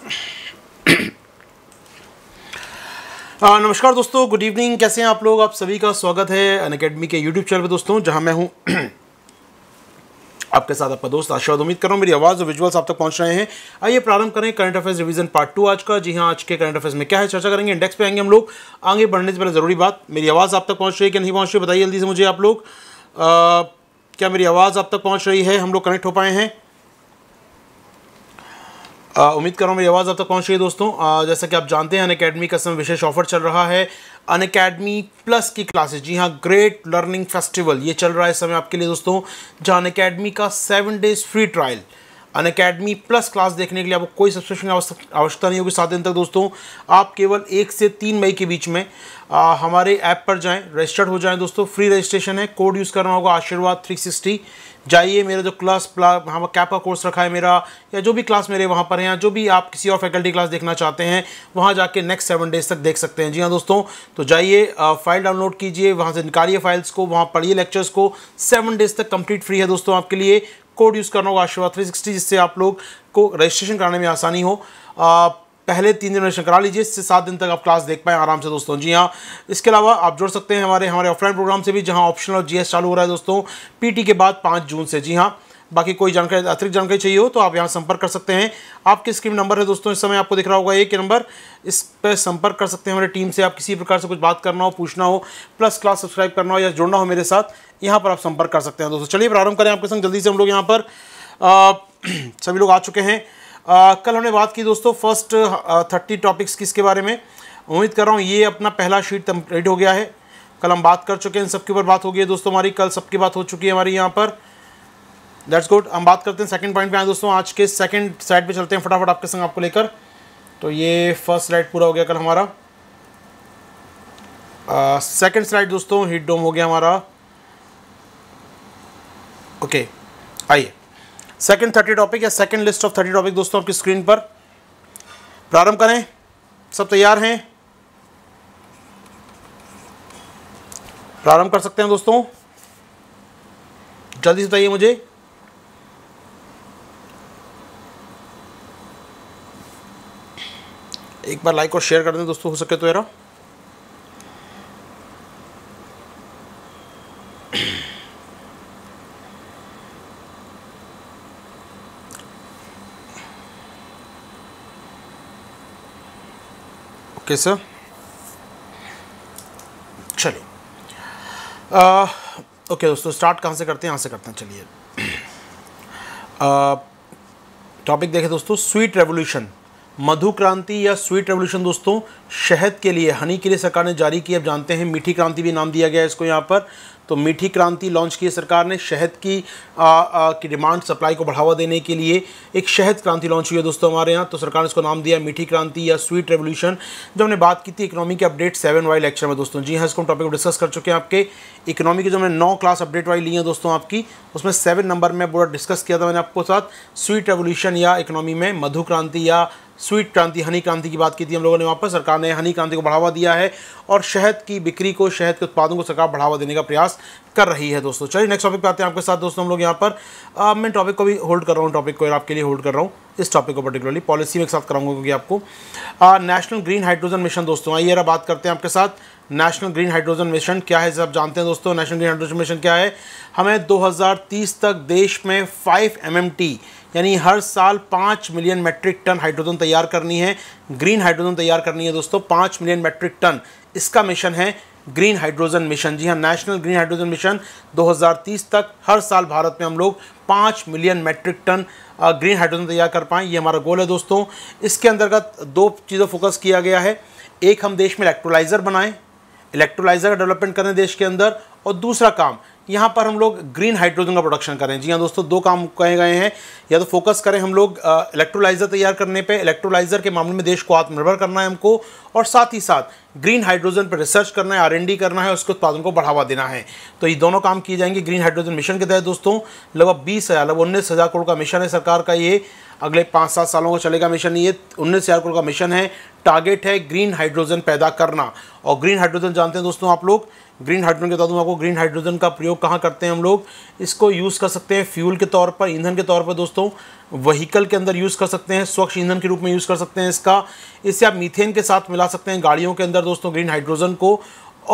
आ, हाँ, नमस्कार दोस्तों गुड इवनिंग कैसे हैं आप लोग आप सभी का स्वागत है अन अकेडमी के यूट्यूब चैनल पर दोस्तों जहां मैं हूं आपके साथ आपका दोस्त आशीर्वाद उम्मीद कर रहा हूँ मेरी आवाज़ और विजुअल्स आप तक पहुँच रहे हैं आइए प्रारंभ करें current affairs revision part two आज का जी हाँ आज के करंट अफेयर्स में क्या है चर्चा करेंगे इंडेक्स पे आएंगे हम लोग आगे बढ़ने से पहले ज़रूरी बात मेरी आवाज़ आप तक पहुँच रही है कि नहीं पहुँच रही बताइए जल्दी से मुझे आप लोग क्या मेरी आवाज़ आप तक पहुँच रही है हम लोग कनेक्ट हो पाए हैं उम्मीद कर रहा हूँ मेरी आवाज़ आप तक पहुँच रही है दोस्तों आ, जैसा कि आप जानते हैं अन का समय विशेष ऑफर चल रहा है अन प्लस की क्लासेज जी हाँ ग्रेट लर्निंग फेस्टिवल ये चल रहा है इस समय आपके लिए दोस्तों जहाँ अन का seven days free trial Unacademy plus class देखने के लिए आपको कोई सब्सक्रिप्शन आवश्यकता नहीं होगी सात दिन तक दोस्तों आप केवल एक से तीन मई के बीच में आ, हमारे ऐप पर जाएं रजिस्टर्ड हो जाएं दोस्तों फ्री रजिस्ट्रेशन है कोड यूज़ करना होगा आशीर्वाद थ्री सिक्सटी जाइए मेरा जो क्लास वहाँ पर कैप का कोर्स रखा है मेरा या जो भी क्लास मेरे वहाँ पर है या जो भी आप किसी और फैकल्टी क्लास देखना चाहते हैं वहाँ जाके नेक्स्ट सेवन डेज तक देख सकते हैं जी हाँ दोस्तों तो जाइए फाइल डाउनलोड कीजिए वहाँ से निकालिए फाइल्स को वहाँ पढ़िए लेक्चर्स को सेवन डेज तक कंप्लीट फ्री है दोस्तों आपके लिए कोड यूज़ करना होगा आशीर्वाद थ्री जिससे आप लोग को रजिस्ट्रेशन कराने में आसानी हो पहले तीन दिन जनरेशन करा लीजिए इससे सात दिन तक आप क्लास देख पाएँ आराम से दोस्तों जी हाँ इसके अलावा आप जुड़ सकते हैं हमारे हमारे ऑफलाइन प्रोग्राम से भी जहाँ ऑप्शनल और जीएस चालू हो रहा है दोस्तों पीटी के बाद पाँच जून से जी हाँ बाकी कोई जानकारी अतिरिक्त जानकारी चाहिए हो तो आप यहाँ संपर्क कर सकते हैं आपके स्क्रीन नंबर है दोस्तों इस समय आपको दिख रहा होगा एक नंबर इस पर संपर्क कर सकते हैं हमारी टीम से आप किसी प्रकार से कुछ बात करना हो पूछना हो प्लस क्लास सब्सक्राइब करना हो या जुड़ना हो मेरे साथ यहाँ पर आप संपर्क कर सकते हैं दोस्तों चलिए प्रारंभ करें आपके संग जल्दी से हम लोग यहाँ पर आ, सभी लोग आ चुके हैं आ, कल हमने बात की दोस्तों फर्स्ट थर्टी टॉपिक्स किसके बारे में उम्मीद कर रहा हूँ ये अपना पहला शीट कम्प्लीट हो गया है कल हम बात कर चुके हैं इन सबके ऊपर बात हो गई है दोस्तों हमारी कल सबकी बात हो चुकी है हमारी यहाँ पर दैट्स गुड हम बात करते हैं सेकंड पॉइंट पे आए दोस्तों आज के सेकंड साइड पे चलते हैं फटाफट आपके संग आपको लेकर तो ये फर्स्ट स्लाइड पूरा हो गया कल हमारा सेकंड स्लाइड दोस्तों हिट डोम हो गया हमारा ओके okay, आइए सेकंड थर्टी टॉपिक या second list of thirty topic दोस्तों आपकी स्क्रीन पर प्रारंभ करें सब तैयार हैं प्रारंभ कर सकते हैं दोस्तों जल्दी से बताइए मुझे एक बार लाइक और शेयर कर दें दोस्तों हो सके तो यार ओके सर चलिए ओके दोस्तों स्टार्ट कहाँ से करते हैं यहाँ से करते हैं चलिए टॉपिक देखें दोस्तों स्वीट रेवोल्यूशन मधु क्रांति या स्वीट रेवोल्यूशन दोस्तों शहद के लिए हनी के लिए सरकार ने जारी की अब जानते हैं मीठी क्रांति भी नाम दिया गया है इसको यहाँ पर तो मीठी क्रांति लॉन्च की है सरकार ने शहद की आ, आ, की डिमांड सप्लाई को बढ़ावा देने के लिए एक शहद क्रांति लॉन्च हुई है दोस्तों हमारे यहाँ तो सरकार ने इसको नाम दिया मीठी क्रांति या स्वीट रेवोल्यूशन जो हमने बात की थी इकोनॉमी के अपडेट सेवन वाई लेक्चर में दोस्तों जी हाँ इसको हम टॉपिक को डिस्कस कर चुके हैं आपके इकोनॉमी की जो हमने नौ क्लास अपडेट वाई ली है दोस्तों आपकी उसमें सेवन नंबर में पूरा डिस्कस किया था मैंने आपको साथ स्वीट रेवोल्यूशन या इकोनॉमी में मधु क्रांति या स्वीट क्रांति हनी क्रांति की बात की थी हम लोगों ने वहाँ पर सरकार ने हनी क्रांति को बढ़ावा दिया है और शहद की बिक्री को शहद के उत्पादों को सरकार बढ़ावा देने का प्रयास कर रही है दोस्तों चलिए नेक्स्ट टॉपिक पे आते हैं आपके साथ दोस्तों हम लोग यहाँ पर आ, मैं टॉपिक को भी होल्ड कर रहा हूँ टॉपिक को आपके लिए होल्ड कर रहा हूँ इस टॉपिक को पर्टिकुलरली पॉलिसी में एक साथ कराऊंगा क्योंकि आपको आ, नेशनल ग्रीन हाइड्रोजन मिशन दोस्तों आइए यहाँ बात करते हैं आपके साथ नेशनल ग्रीन हाइड्रोजन मिशन क्या है आप जानते हैं दोस्तों नेशनल ग्रीन हाइड्रोजन मिशन क्या है हमें दो तक देश में फाइव एम यानी हर साल पाँच मिलियन मेट्रिक टन हाइड्रोजन तैयार करनी है ग्रीन हाइड्रोजन तैयार करनी है दोस्तों पाँच मिलियन मेट्रिक टन इसका मिशन है ग्रीन हाइड्रोजन मिशन जी हाँ नेशनल ग्रीन हाइड्रोजन मिशन 2030 तक हर साल भारत में हम लोग पाँच million metric ton green hydrogen तैयार कर पाएँ ये हमारा गोल है दोस्तों इसके अंतर्गत दो चीज़ों फोकस किया गया है एक हम देश में इलेक्ट्रोलाइज़र बनाएं इलेक्ट्रोलाइजर का डेवलपमेंट कर रहे हैं देश के अंदर और दूसरा काम यहाँ पर हम लोग ग्रीन हाइड्रोजन का प्रोडक्शन कर रहे हैं जी हाँ दोस्तों दो काम कहे गए हैं या तो फोकस करें हम लोग इलेक्ट्रोलाइज़र तैयार करने पे इलेक्ट्रोलाइज़र के मामले में देश को आत्मनिर्भर करना है हमको और साथ ही साथ ग्रीन हाइड्रोजन पर रिसर्च करना है आर करना है उसके उत्पादन को बढ़ावा देना है तो ये दोनों काम किए जाएंगे ग्रीन हाइड्रोजन मिशन के तहत दोस्तों लगभग बीस हज़ार लगभग उन्नीस हज़ार करोड़ का मिशन है सरकार का ये अगले पाँच सात सालों का चलेगा मिशन ये उन्नीस हज़ार करोड़ का मिशन है टारगेट है ग्रीन हाइड्रोजन पैदा करना और ग्रीन हाइड्रोजन जानते हैं दोस्तों आप लोग ग्रीन हाइड्रोजन के बता दूँ आपको ग्रीन हाइड्रोजन का प्रयोग कहाँ करते हैं हम लोग इसको यूज़ कर सकते हैं फ्यूल के तौर पर ईंधन के तौर पर दोस्तों वहीकल के अंदर यूज़ कर सकते हैं स्वच्छ ईंधन के रूप में यूज़ कर सकते हैं इसका इससे आप मीथेन के साथ मिला सकते हैं गाड़ियों के अंदर दोस्तों ग्रीन हाइड्रोजन को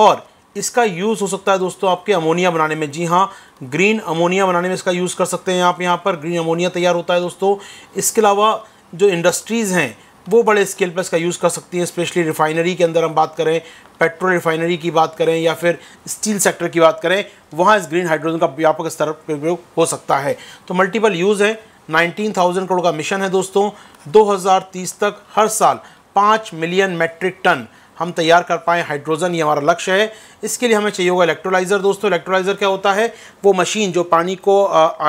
और इसका यूज़ हो सकता है दोस्तों आपके अमोनिया बनाने में जी हाँ ग्रीन अमोनिया बनाने में इसका यूज़ कर सकते हैं आप यहाँ पर ग्रीन अमोनिया तैयार होता है दोस्तों इसके अलावा जो इंडस्ट्रीज़ हैं वो बड़े स्केल पर इसका यूज़ कर सकती हैं स्पेशली रिफाइनरी के अंदर हम बात करें पेट्रोल रिफाइनरी की बात करें या फिर स्टील सेक्टर की बात करें वहाँ इस ग्रीन हाइड्रोजन का व्यापक स्तर पर उपयोग हो सकता है तो मल्टीपल यूज़ है 19,000 करोड़ का मिशन है दोस्तों 2030 तक हर साल 5 मिलियन मेट्रिक टन हम तैयार कर पाएँ हाइड्रोजन ये हमारा लक्ष्य है इसके लिए हमें चाहिए होगा इलेक्ट्रोलाइज़र दोस्तों इलेक्ट्रोलाइज़र क्या होता है वो मशीन जो पानी को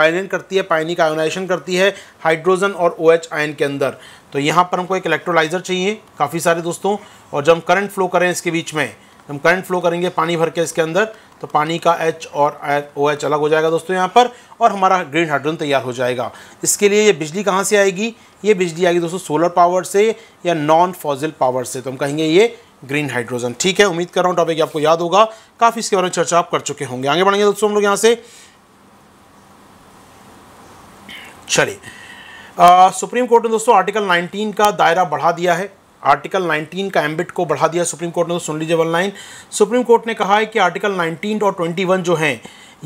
आयन करती है पानी का आयोनाइजेशन करती है हाइड्रोजन और ओ OH आयन के अंदर तो यहाँ पर हमको एक इलेक्ट्रोलाइज़र चाहिए काफ़ी सारे दोस्तों और जब हम करंट फ्लो करें इसके बीच में हम करंट फ्लो करेंगे पानी भर के इसके अंदर तो पानी का एच और ओ एच अलग हो जाएगा दोस्तों यहाँ पर और हमारा ग्रीन हाइड्रोजन तैयार हो जाएगा इसके लिए ये बिजली कहाँ से आएगी ये बिजली आएगी दोस्तों सोलर पावर से या नॉन फॉजिल पावर से तो हम कहेंगे ये ग्रीन हाइड्रोजन ठीक है उम्मीद कर रहा हूँ टॉपिक आपको याद होगा काफ़ी इसके बारे में चर्चा आप कर चुके होंगे आगे बढ़ेंगे दोस्तों हम लोग यहाँ से चलिए सुप्रीम कोर्ट ने दोस्तों आर्टिकल 19 का दायरा बढ़ा दिया है आर्टिकल 19 का एम्बिट को बढ़ा दिया सुप्रीम कोर्ट ने तो सुन लीजिए वन लाइन सुप्रीम कोर्ट ने कहा है कि आर्टिकल 19 और 21 जो हैं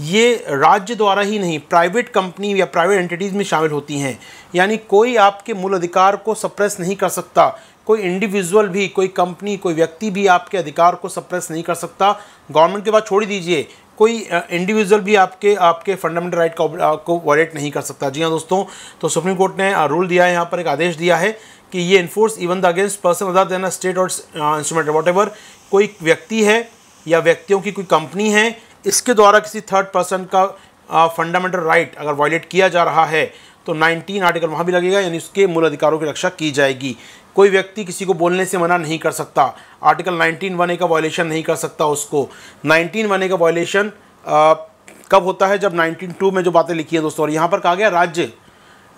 ये राज्य द्वारा ही नहीं प्राइवेट कंपनी या प्राइवेट एंटिटीज़ में शामिल होती हैं यानी कोई आपके मूल अधिकार को सप्रेस नहीं कर सकता कोई इंडिविजुअल भी कोई कंपनी कोई व्यक्ति भी आपके अधिकार को सप्रेस नहीं कर सकता गवर्नमेंट के बाद छोड़ दीजिए कोई इंडिविजुअल भी आपके आपके फंडामेंटल राइट को वॉलेट नहीं कर सकता जी हाँ दोस्तों तो सुप्रीम कोर्ट ने रूल दिया है यहाँ पर एक आदेश दिया है कि ये enforce even the against person other than state और इंस्ट्रूमेंट वॉट एवर कोई व्यक्ति है या व्यक्तियों की कोई कंपनी है इसके द्वारा किसी थर्ड पर्सन का फंडामेंटल राइट अगर वॉयलेट किया जा रहा है तो 19 आर्टिकल वहाँ भी लगेगा यानी उसके मूल अधिकारों की रक्षा की जाएगी कोई व्यक्ति किसी को बोलने से मना नहीं कर सकता आर्टिकल नाइनटीन वन ए का वॉयलेशन नहीं कर सकता उसको नाइनटीन वन ए का वायलेशन कब होता है जब नाइनटीन टू में जो बातें लिखी हैं दोस्तों और यहाँ पर कहा गया राज्य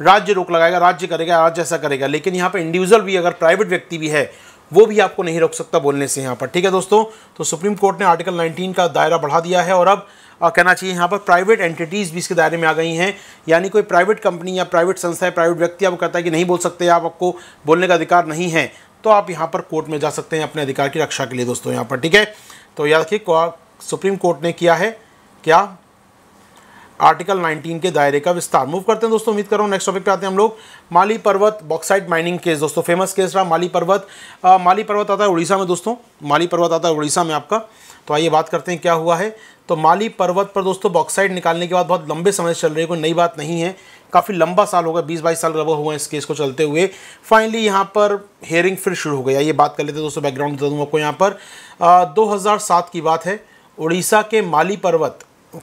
राज्य रोक लगाएगा राज्य करेगा राज्य ऐसा करेगा लेकिन यहाँ पर इंडिविजुअल भी अगर प्राइवेट व्यक्ति भी है वो भी आपको नहीं रोक सकता बोलने से यहाँ पर ठीक है दोस्तों तो सुप्रीम कोर्ट ने आर्टिकल नाइनटीन का दायरा बढ़ा दिया है और अब और कहना चाहिए यहाँ पर प्राइवेट एंटिटीज़ भी इसके दायरे में आ गई हैं यानी कोई प्राइवेट कंपनी या प्राइवेट संस्था या प्राइवेट व्यक्ति आपको कहता है कि नहीं बोल सकते आप आपको बोलने का अधिकार नहीं है तो आप यहाँ पर कोर्ट में जा सकते हैं अपने अधिकार की रक्षा के लिए दोस्तों यहाँ पर ठीक है तो याद रखिए सुप्रीम कोर्ट ने किया है क्या आर्टिकल 19 के दायरे का विस्तार मूव करते हैं दोस्तों उम्मीद कर रहा हूँ नेक्स्ट टॉपिक पे आते हैं हम लोग Mali Parvat bauxite mining case दोस्तों फेमस केस रहा माली पर्वत आ, माली पर्वत आता है उड़ीसा में दोस्तों माली पर्वत आता है उड़ीसा में आपका तो आइए बात करते हैं क्या हुआ है तो माली पर्वत पर दोस्तों बॉक्साइड निकालने के बाद बहुत लंबे समय से चल रही है कोई नई बात नहीं है काफ़ी लंबा साल होगा बीस बाईस साल लगभग हुआ है इस केस को चलते हुए फाइनली यहाँ पर हेयरिंग फिर शुरू हो गया ये बात कर लेते हैं दोस्तों बैकग्राउंड दे दूँगा आपको यहाँ पर दो की बात है उड़ीसा के माली पर्वत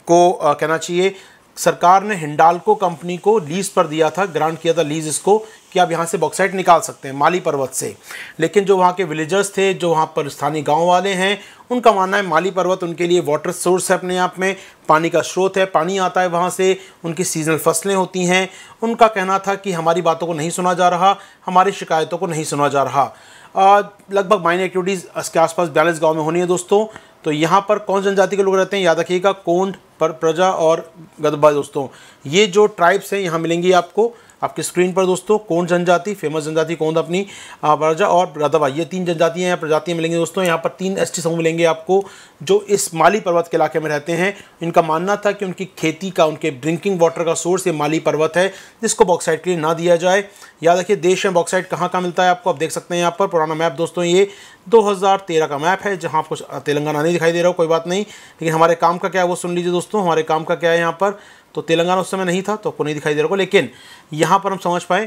को आ, कहना चाहिए सरकार ने हिंडालको कंपनी को लीज पर दिया था ग्रांट किया था लीज इसको कि आप यहाँ से बॉक्साइट निकाल सकते हैं माली पर्वत से लेकिन जो वहाँ के विलेजर्स थे जो वहाँ पर स्थानीय गाँव वाले हैं उनका मानना है माली पर्वत उनके लिए वाटर सोर्स है अपने आप में पानी का स्रोत है पानी आता है वहाँ से उनकी सीजनल फसलें होती हैं उनका कहना था कि हमारी बातों को नहीं सुना जा रहा हमारी शिकायतों को नहीं सुना जा रहा लगभग माइन एक्टिविटीज़ इसके आसपास बयालीस गाँव में होनी है दोस्तों तो यहाँ पर कौन जनजाति के लोग रहते हैं याद रखिएगा कोंड पर प्रजा और गदबा दोस्तों ये जो ट्राइब्स हैं यहाँ मिलेंगी आपको आपकी स्क्रीन पर दोस्तों कौन जनजाति फेमस जनजाति कौन अपनी बरजा और बरदबा ये तीन जनजातियाँ या प्रजातियाँ मिलेंगी दोस्तों यहाँ पर तीन एस समूह मिलेंगे आपको जो इस माली पर्वत के इलाके में रहते हैं इनका मानना था कि उनकी खेती का उनके ड्रिंकिंग वाटर का सोर्स ये माली पर्वत है जिसको बॉक्साइड के लिए ना दिया जाए याद रखिए देश में बॉक्साइड कहाँ कहाँ मिलता है आपको आप देख सकते हैं यहाँ पर पुराना मैप दोस्तों ये 2013 का मैप है जहाँ आपको तेलंगाना नहीं दिखाई दे रहा हो कोई बात नहीं लेकिन हमारे काम का क्या है वो सुन लीजिए दोस्तों हमारे काम का क्या है यहाँ पर तो तेलंगाना उस समय नहीं था तो आपको नहीं दिखाई दे रहा होगा लेकिन यहाँ पर हम समझ पाए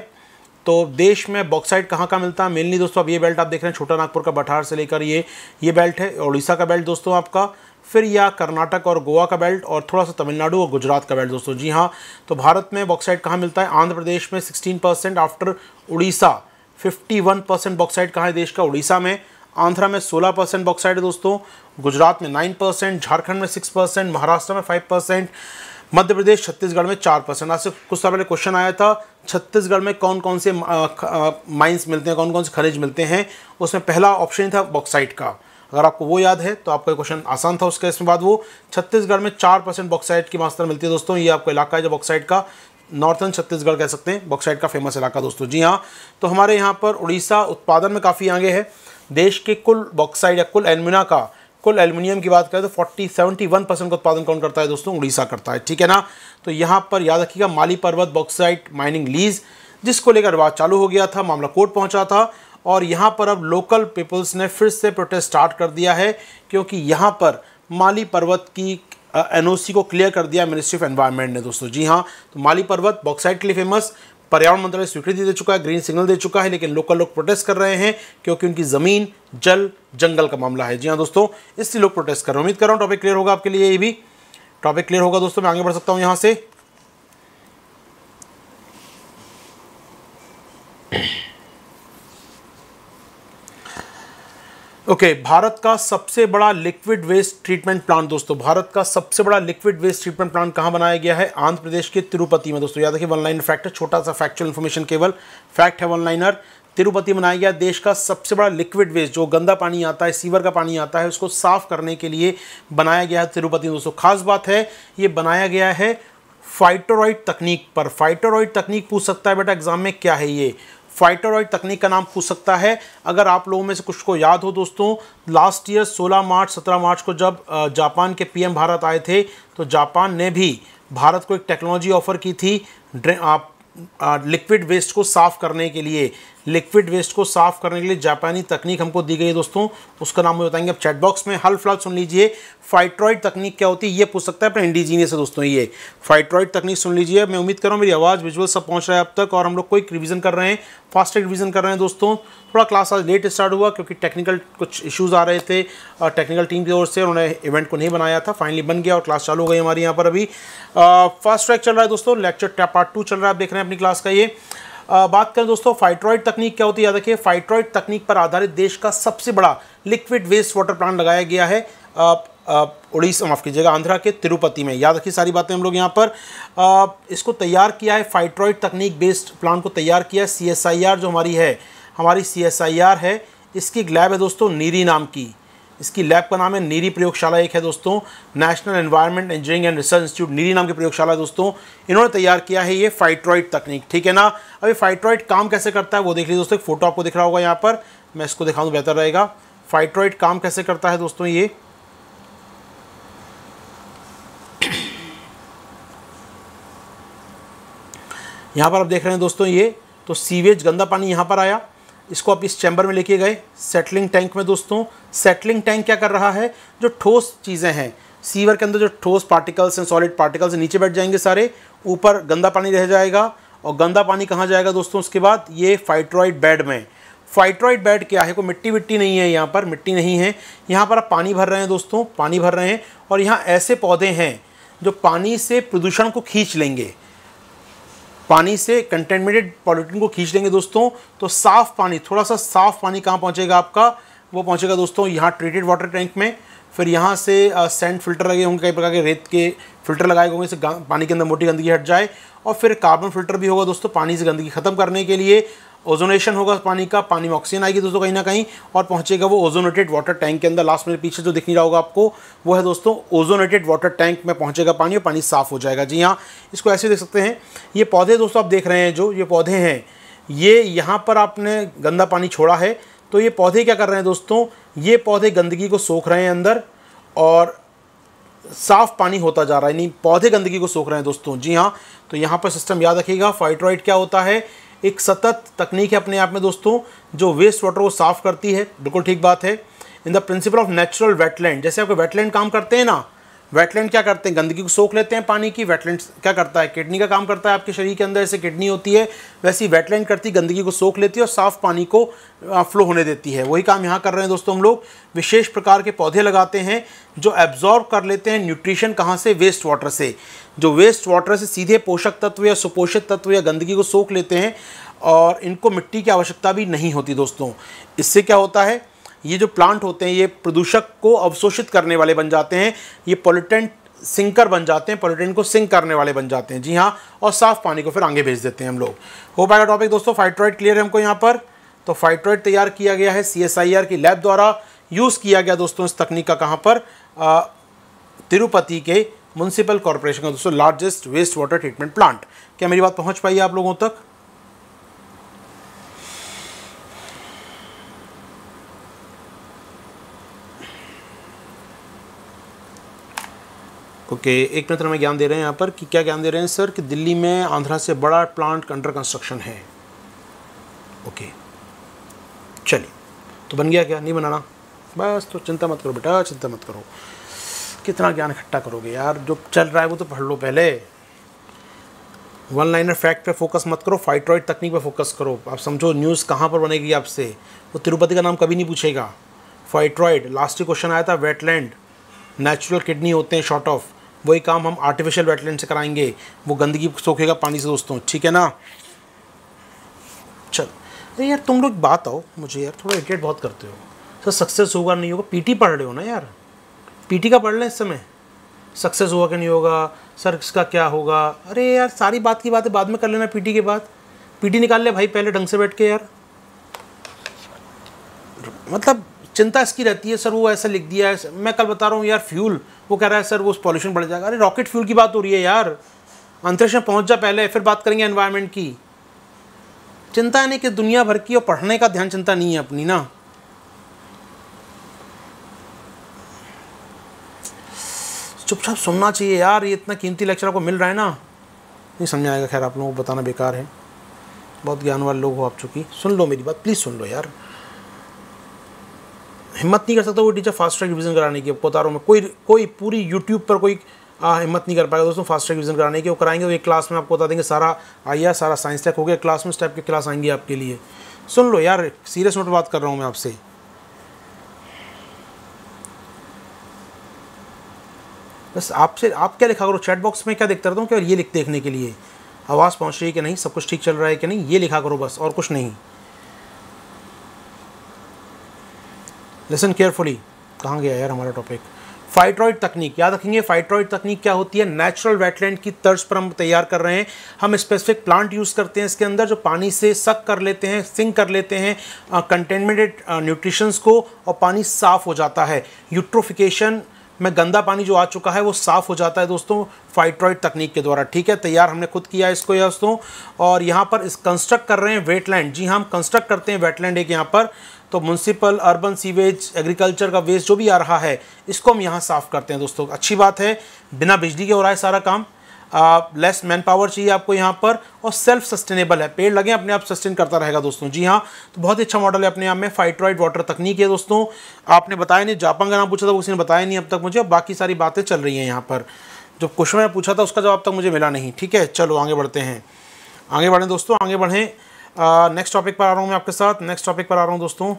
तो देश में बॉक्साइट कहाँ का मिलता है मेनली दोस्तों अब ये बेल्ट आप देख रहे हैं छोटा नागपुर का बठार से लेकर ये ये बेल्ट है उड़ीसा का बेल्ट दोस्तों आपका फिर या कर्नाटक और गोवा का बेल्ट और थोड़ा सा तमिलनाडु और गुजरात का बेल्ट दोस्तों जी हाँ तो भारत में बॉक्साइट कहाँ मिलता है आंध्र प्रदेश में sixteen percent after Orissa fifty one percent bauxite कहाँ है देश का उड़ीसा में आंध्रा में 16 परसेंट बॉक्साइड है दोस्तों गुजरात में 9 परसेंट झारखंड में 6 परसेंट महाराष्ट्र में 5 परसेंट मध्य प्रदेश छत्तीसगढ़ में चार परसेंट आज कुछ साल पहले क्वेश्चन आया था छत्तीसगढ़ में कौन कौन से माइंस मिलते हैं कौन कौन से खनिज मिलते हैं उसमें पहला ऑप्शन था बॉक्साइट का अगर आपको वो याद है तो आपका क्वेश्चन आसान था उसके इसमें बाद वो छत्तीसगढ़ में चार परसेंट बॉक्साइट की मात्रा मिलती है दोस्तों ये आपको इलाका है जो बॉक्साइट का नॉर्थन छत्तीसगढ़ कह सकते हैं बॉक्साइट का फेमस इलाका दोस्तों जी हाँ तो हमारे यहाँ पर उड़ीसा उत्पादन में काफ़ी आगे है देश के कुल बॉक्साइट या कुल एलमिना का कुल एल्यूमिनियम की बात करें तो 40 71 परसेंट का उत्पादन कौन करता है दोस्तों उड़ीसा करता है ठीक है ना तो यहाँ पर याद रखिएगा माली पर्वत बॉक्साइट माइनिंग लीज जिसको लेकर विवाद चालू हो गया था मामला कोर्ट पहुँचा था और यहाँ पर अब लोकल पीपल्स ने फिर से प्रोटेस्ट स्टार्ट कर दिया है क्योंकि यहाँ पर माली पर्वत की एनओसी को क्लियर कर दिया मिनिस्ट्री ऑफ एनवायरनमेंट ने दोस्तों जी हाँ तो माली पर्वत बॉक्साइड के लिए फेमस पर्यावरण मंत्रालय स्वीकृति दे चुका है ग्रीन सिग्नल दे चुका है लेकिन लोकल लोग प्रोटेस्ट कर रहे हैं क्योंकि उनकी ज़मीन जल जंगल का मामला है जी हाँ दोस्तों इसलिए लोग प्रोटेस्ट कर रहे हैं उम्मीद कर रहा हूँ टॉपिक क्लियर होगा आपके लिए ये भी टॉपिक क्लियर होगा दोस्तों मैं आगे बढ़ सकता हूँ यहाँ से ओके okay, भारत का सबसे बड़ा लिक्विड वेस्ट ट्रीटमेंट प्लांट दोस्तों भारत का सबसे बड़ा लिक्विड वेस्ट ट्रीटमेंट प्लांट कहाँ बनाया गया है आंध्र प्रदेश के तिरुपति में दोस्तों याद रखिए वन लाइन फैक्ट है छोटा सा फैक्चुअल इन्फॉर्मेशन केवल फैक्ट है वन लाइनर तिरुपति बनाया गया देश का सबसे बड़ा लिक्विड वेस्ट जो गंदा पानी आता है सीवर का पानी आता है उसको साफ करने के लिए बनाया गया है तिरुपति दोस्तों खास बात है ये बनाया गया है फाइटोरॉइड तकनीक पर फाइटोरॉइड तकनीक पूछ सकता है बेटा एग्जाम में क्या है ये फाइटोरॉइड तकनीक का नाम पूछ सकता है अगर आप लोगों में से कुछ को याद हो दोस्तों लास्ट ईयर 16 मार्च 17 मार्च को जब जापान के पीएम भारत आए थे तो जापान ने भी भारत को एक टेक्नोलॉजी ऑफर की थी आप लिक्विड वेस्ट को साफ़ करने के लिए लिक्विड वेस्ट को साफ करने के लिए जापानी तकनीक हमको दी गई है दोस्तों उसका नाम मुझे बताएंगे आप चैट बॉक्स में हल फिलहाल सुन लीजिए फाइट्रॉइड तकनीक क्या होती है ये पूछ सकता है अपने इंडिजीनियस है दोस्तों ये फाइट्रॉइड तकनीक सुन लीजिए मैं उम्मीद कर रहा हूँ मेरी आवाज़ विजुअल सब पहुँच रहा है अब तक और हम लोग कोई रिविजन कर रहे हैं फास्ट रिविजन कर रहे हैं दोस्तों थोड़ा क्लास आज लेट स्टार्ट हुआ क्योंकि टेक्निकल कुछ इशूज़ आ रहे थे और टेक्निकल टीम की ओर से उन्होंने इवेंट को नहीं बनाया था फाइनली बन गया और क्लास चालू हो गई हमारे यहाँ पर अभी फास्ट ट्रैक चल रहा है दोस्तों लेक्चर पार्ट टू चल रहा है आप देख रहे हैं अपनी क्लास का ये आ, बात करें दोस्तों फाइट्रॉइड तकनीक क्या होती है याद रखिए फाइट्रॉइड तकनीक पर आधारित देश का सबसे बड़ा लिक्विड वेस्ट वाटर प्लांट लगाया गया है उड़ीसा माफ़ कीजिएगा आंध्रा के तिरुपति में याद रखिए सारी बातें हम लोग यहाँ पर आ, इसको तैयार किया है फाइट्रॉइड तकनीक बेस्ड प्लांट को तैयार किया है सी जो हमारी है हमारी सी है इसकी ग्लैब है दोस्तों नीरी नाम की इसकी लैब का नाम है नीरी प्रयोगशाला एक है दोस्तों national environment engineering and research institute NEERI नाम की प्रयोगशाला दोस्तों इन्होंने तैयार किया है ये फाइट्रॉइड तकनीक ठीक है ना अब ये फाइट्रॉइड काम कैसे करता है वो देख लीजिए दोस्तों एक फोटो आपको दिख रहा होगा यहाँ पर मैं इसको दिखाऊँ तो बेहतर रहेगा फाइट्रॉइड काम कैसे करता है दोस्तों ये यहाँ पर आप देख रहे हैं दोस्तों ये तो सीवेज गंदा पानी यहाँ पर आया इसको आप इस चैम्बर में लेके गए सेटलिंग टैंक में दोस्तों सेटलिंग टैंक क्या कर रहा है जो ठोस चीज़ें हैं सीवर के अंदर जो ठोस पार्टिकल्स हैं सॉलिड पार्टिकल्स नीचे बैठ जाएंगे सारे ऊपर गंदा पानी रह जाएगा और गंदा पानी कहाँ जाएगा दोस्तों उसके बाद ये फाइट्रॉइड बेड में फाइट्रॉइड बेड क्या है कोई मिट्टी विट्टी नहीं है यहाँ पर मिट्टी नहीं है यहाँ पर आप पानी भर रहे हैं दोस्तों पानी भर रहे हैं और यहाँ ऐसे पौधे हैं जो पानी से प्रदूषण को खींच लेंगे पानी से कंटेनमेंटेड पॉलिटिन को खींच लेंगे दोस्तों तो साफ़ पानी थोड़ा सा साफ़ पानी कहाँ पहुँचेगा आपका वो पहुँचेगा दोस्तों यहाँ ट्रीटेड वाटर टैंक में फिर यहाँ से सैंड फिल्टर लगे होंगे कई प्रकार के रेत के फिल्टर लगाए होंगे इससे पानी के अंदर मोटी गंदगी हट जाए और फिर कार्बन फिल्टर भी होगा दोस्तों पानी से गंदगी ख़त्म करने के लिए ओजोनेशन होगा पानी का पानी में ऑक्सीजन आएगी दोस्तों कहीं ना कहीं और पहुंचेगा वो ओजोनेटेड वाटर टैंक के अंदर लास्ट में पीछे जो दिख नहीं रहा होगा आपको वो है दोस्तों ओजोनेटेड वाटर टैंक में पहुंचेगा पानी और पानी साफ हो जाएगा जी हाँ इसको ऐसे देख सकते हैं ये पौधे दोस्तों आप देख रहे हैं जो ये पौधे हैं ये यहाँ पर आपने गंदा पानी छोड़ा है तो ये पौधे क्या कर रहे हैं दोस्तों ये पौधे गंदगी को सोख रहे हैं अंदर और साफ पानी होता जा रहा है यानी पौधे गंदगी को सोख रहे हैं दोस्तों जी हाँ तो यहाँ पर सिस्टम याद रखिएगा फाइट्रॉइड क्या होता है एक सतत तकनीक है अपने आप में दोस्तों जो वेस्ट वाटर को साफ करती है बिल्कुल ठीक बात है in the principle of natural wetland जैसे आपके वेटलैंड काम करते हैं ना वेटलैंड क्या करते हैं गंदगी को सोख लेते हैं पानी की वेटलैंड क्या करता है किडनी का काम करता है आपके शरीर के अंदर जैसे किडनी होती है वैसी वेटलैंड करती गंदगी को सोख लेती है और साफ पानी को फ्लो होने देती है वही काम यहाँ कर रहे हैं दोस्तों हम लोग विशेष प्रकार के पौधे लगाते हैं जो एब्जॉर्ब कर लेते हैं न्यूट्रिशन कहाँ से वेस्ट वाटर से जो वेस्ट वाटर से सीधे पोषक तत्व या सुपोषित तत्व या गंदगी को सोख लेते हैं और इनको मिट्टी की आवश्यकता भी नहीं होती दोस्तों इससे क्या होता है ये जो प्लांट होते हैं ये प्रदूषक को अवशोषित करने वाले बन जाते हैं ये पॉलिटेंट सिंकर बन जाते हैं पॉल्यूटेंट को सिंक करने वाले बन जाते हैं जी हाँ और साफ पानी को फिर आगे भेज देते हैं हम लोग हो पाएगा टॉपिक दोस्तों फाइट्रॉइड क्लियर है हमको यहाँ पर तो फाइट्रॉइड तैयार किया गया है सी की लैब द्वारा यूज़ किया गया दोस्तों इस तकनीक का कहाँ पर तिरुपति के म्यूनसिपल कॉरपोरेशन का दोस्तों largest waste water treatment plant क्या मेरी बात पहुँच पाई है आप लोगों तक ओके okay, एक मित्र हमें ज्ञान दे रहे हैं यहाँ पर कि क्या ज्ञान दे रहे हैं सर कि दिल्ली में आंध्रा से बड़ा प्लांट अंडर कंस्ट्रक्शन है ओके okay, चलिए तो बन गया क्या नहीं बनाना बस तो चिंता मत करो बेटा चिंता मत करो कितना ज्ञान इकट्ठा करोगे यार जो चल रहा है वो तो पढ़ लो पहले वन लाइनर फैक्ट पे फोकस मत करो फाइट्रॉइड तकनीक पे फोकस करो आप समझो न्यूज़ कहाँ पर बनेगी आपसे वो तिरुपति का नाम कभी नहीं पूछेगा फाइट्रॉइड लास्ट क्वेश्चन आया था वेटलैंड नेचुरल किडनी होते हैं शॉर्ट ऑफ वही काम हम आर्टिफिशियल वेटलैंड से कराएंगे वो गंदगी सोखेगा पानी से दोस्तों ठीक है ना चल अरे यार तुम लोग बात आओ मुझे यार थोड़ा इरीटेट बहुत करते हो सर तो सक्सेस होगा नहीं होगा पीटी पढ़ रहे हो ना यार पीटी का पढ़ लें इस समय सक्सेस होगा कि नहीं होगा सर इसका क्या होगा अरे यार सारी बात की बात है बाद में कर लेना पीटी के बाद पीटी निकाल ले भाई पहले ढंग से बैठ के यार मतलब चिंता इसकी रहती है सर वो ऐसा लिख दिया है मैं कल बता रहा हूँ यार फ्यूल वो कह रहा है सर वो पॉल्यूशन बढ़ जाएगा अरे रॉकेट फ्यूल की बात हो रही है यार अंतरिक्ष में पहुँच जा पहले फिर बात करेंगे एनवायरमेंट की चिंता नहीं कि दुनिया भर की और पढ़ने का ध्यान चिंता नहीं है अपनी ना चुपचाप सुनना चाहिए यार ये इतना कीमती लेक्चर आपको मिल रहा है ना नहीं समझ आएगा खैर आप लोगों को बताना बेकार है बहुत ज्ञान वाले लोग हो आप चुकी सुन लो मेरी बात प्लीज़ सुन लो यार हिम्मत नहीं कर सकता वो टीचर फास्ट ट्रैक रिवीजन कराने की कोतारों में रहा हूँ मैं कोई कोई पूरी यूट्यूब पर कोई आ, हिम्मत नहीं कर पाएगा दोस्तों फास्ट ट्रैक रिवीजन कराने की वो कराएंगे वो एक क्लास में आपको बता देंगे सारा आइया सारा साइंस टैक हो गया क्लास में इस टाइप की क्लास आएंगी आपके लिए सुन लो यार सीरियस नोट बात कर रहा हूँ मैं आपसे बस आपसे आप क्या लिखा करो चैट बॉक्स में क्या देखता रहता हूँ क्या ये लिख देखने के लिए आवाज़ पहुँच रही है कि नहीं सब कुछ ठीक चल रहा है कि नहीं ये लिखा करो बस और कुछ नहीं लिसन केयरफुली कहाँ गया यार हमारा टॉपिक फाइट्रॉइड तकनीक याद रखेंगे फाइट्रॉइड तकनीक क्या होती है नेचुरल वेटलैंड की तर्ज पर हम तैयार कर रहे हैं हम स्पेसिफिक प्लांट यूज़ करते हैं इसके अंदर जो पानी से सक कर लेते हैं सिंक कर लेते हैं कंटेनमेंटेड न्यूट्रिशंस को और पानी साफ हो जाता है यूट्रोफिकेशन में गंदा पानी जो आ चुका है वो साफ़ हो जाता है दोस्तों फाइट्रॉइड तकनीक के द्वारा ठीक है तैयार हमने खुद किया है इसको दोस्तों और यहाँ पर इस कंस्ट्रक्ट कर रहे हैं वेटलैंड जी हाँ हम कंस्ट्रक्ट करते हैं वेटलैंड एक यहाँ पर तो म्यूनसिपल अर्बन सीवेज एग्रीकल्चर का वेस्ट जो भी आ रहा है इसको हम यहाँ साफ़ करते हैं दोस्तों अच्छी बात है बिना बिजली के हो रहा है सारा काम लेस मैन पावर चाहिए आपको यहाँ पर और सेल्फ सस्टेनेबल है पेड़ लगे अपने आप सस्टेन करता रहेगा दोस्तों जी हाँ तो बहुत ही अच्छा मॉडल है अपने आप में फाइट्रॉइड वाटर तकनीक है दोस्तों आपने बताया नहीं जापान का नाम पूछा था उसी ने बताया नहीं अब तक मुझे बाकी सारी बातें चल रही हैं यहाँ पर जो क्वेश्चन मैंने पूछा था उसका जवाब तक मुझे मिला नहीं ठीक है चलो आगे बढ़ते हैं आगे बढ़ें दोस्तों आगे बढ़ें नेक्स्ट टॉपिक पर आ रहा हूँ मैं आपके साथ नेक्स्ट टॉपिक पर आ रहा हूँ दोस्तों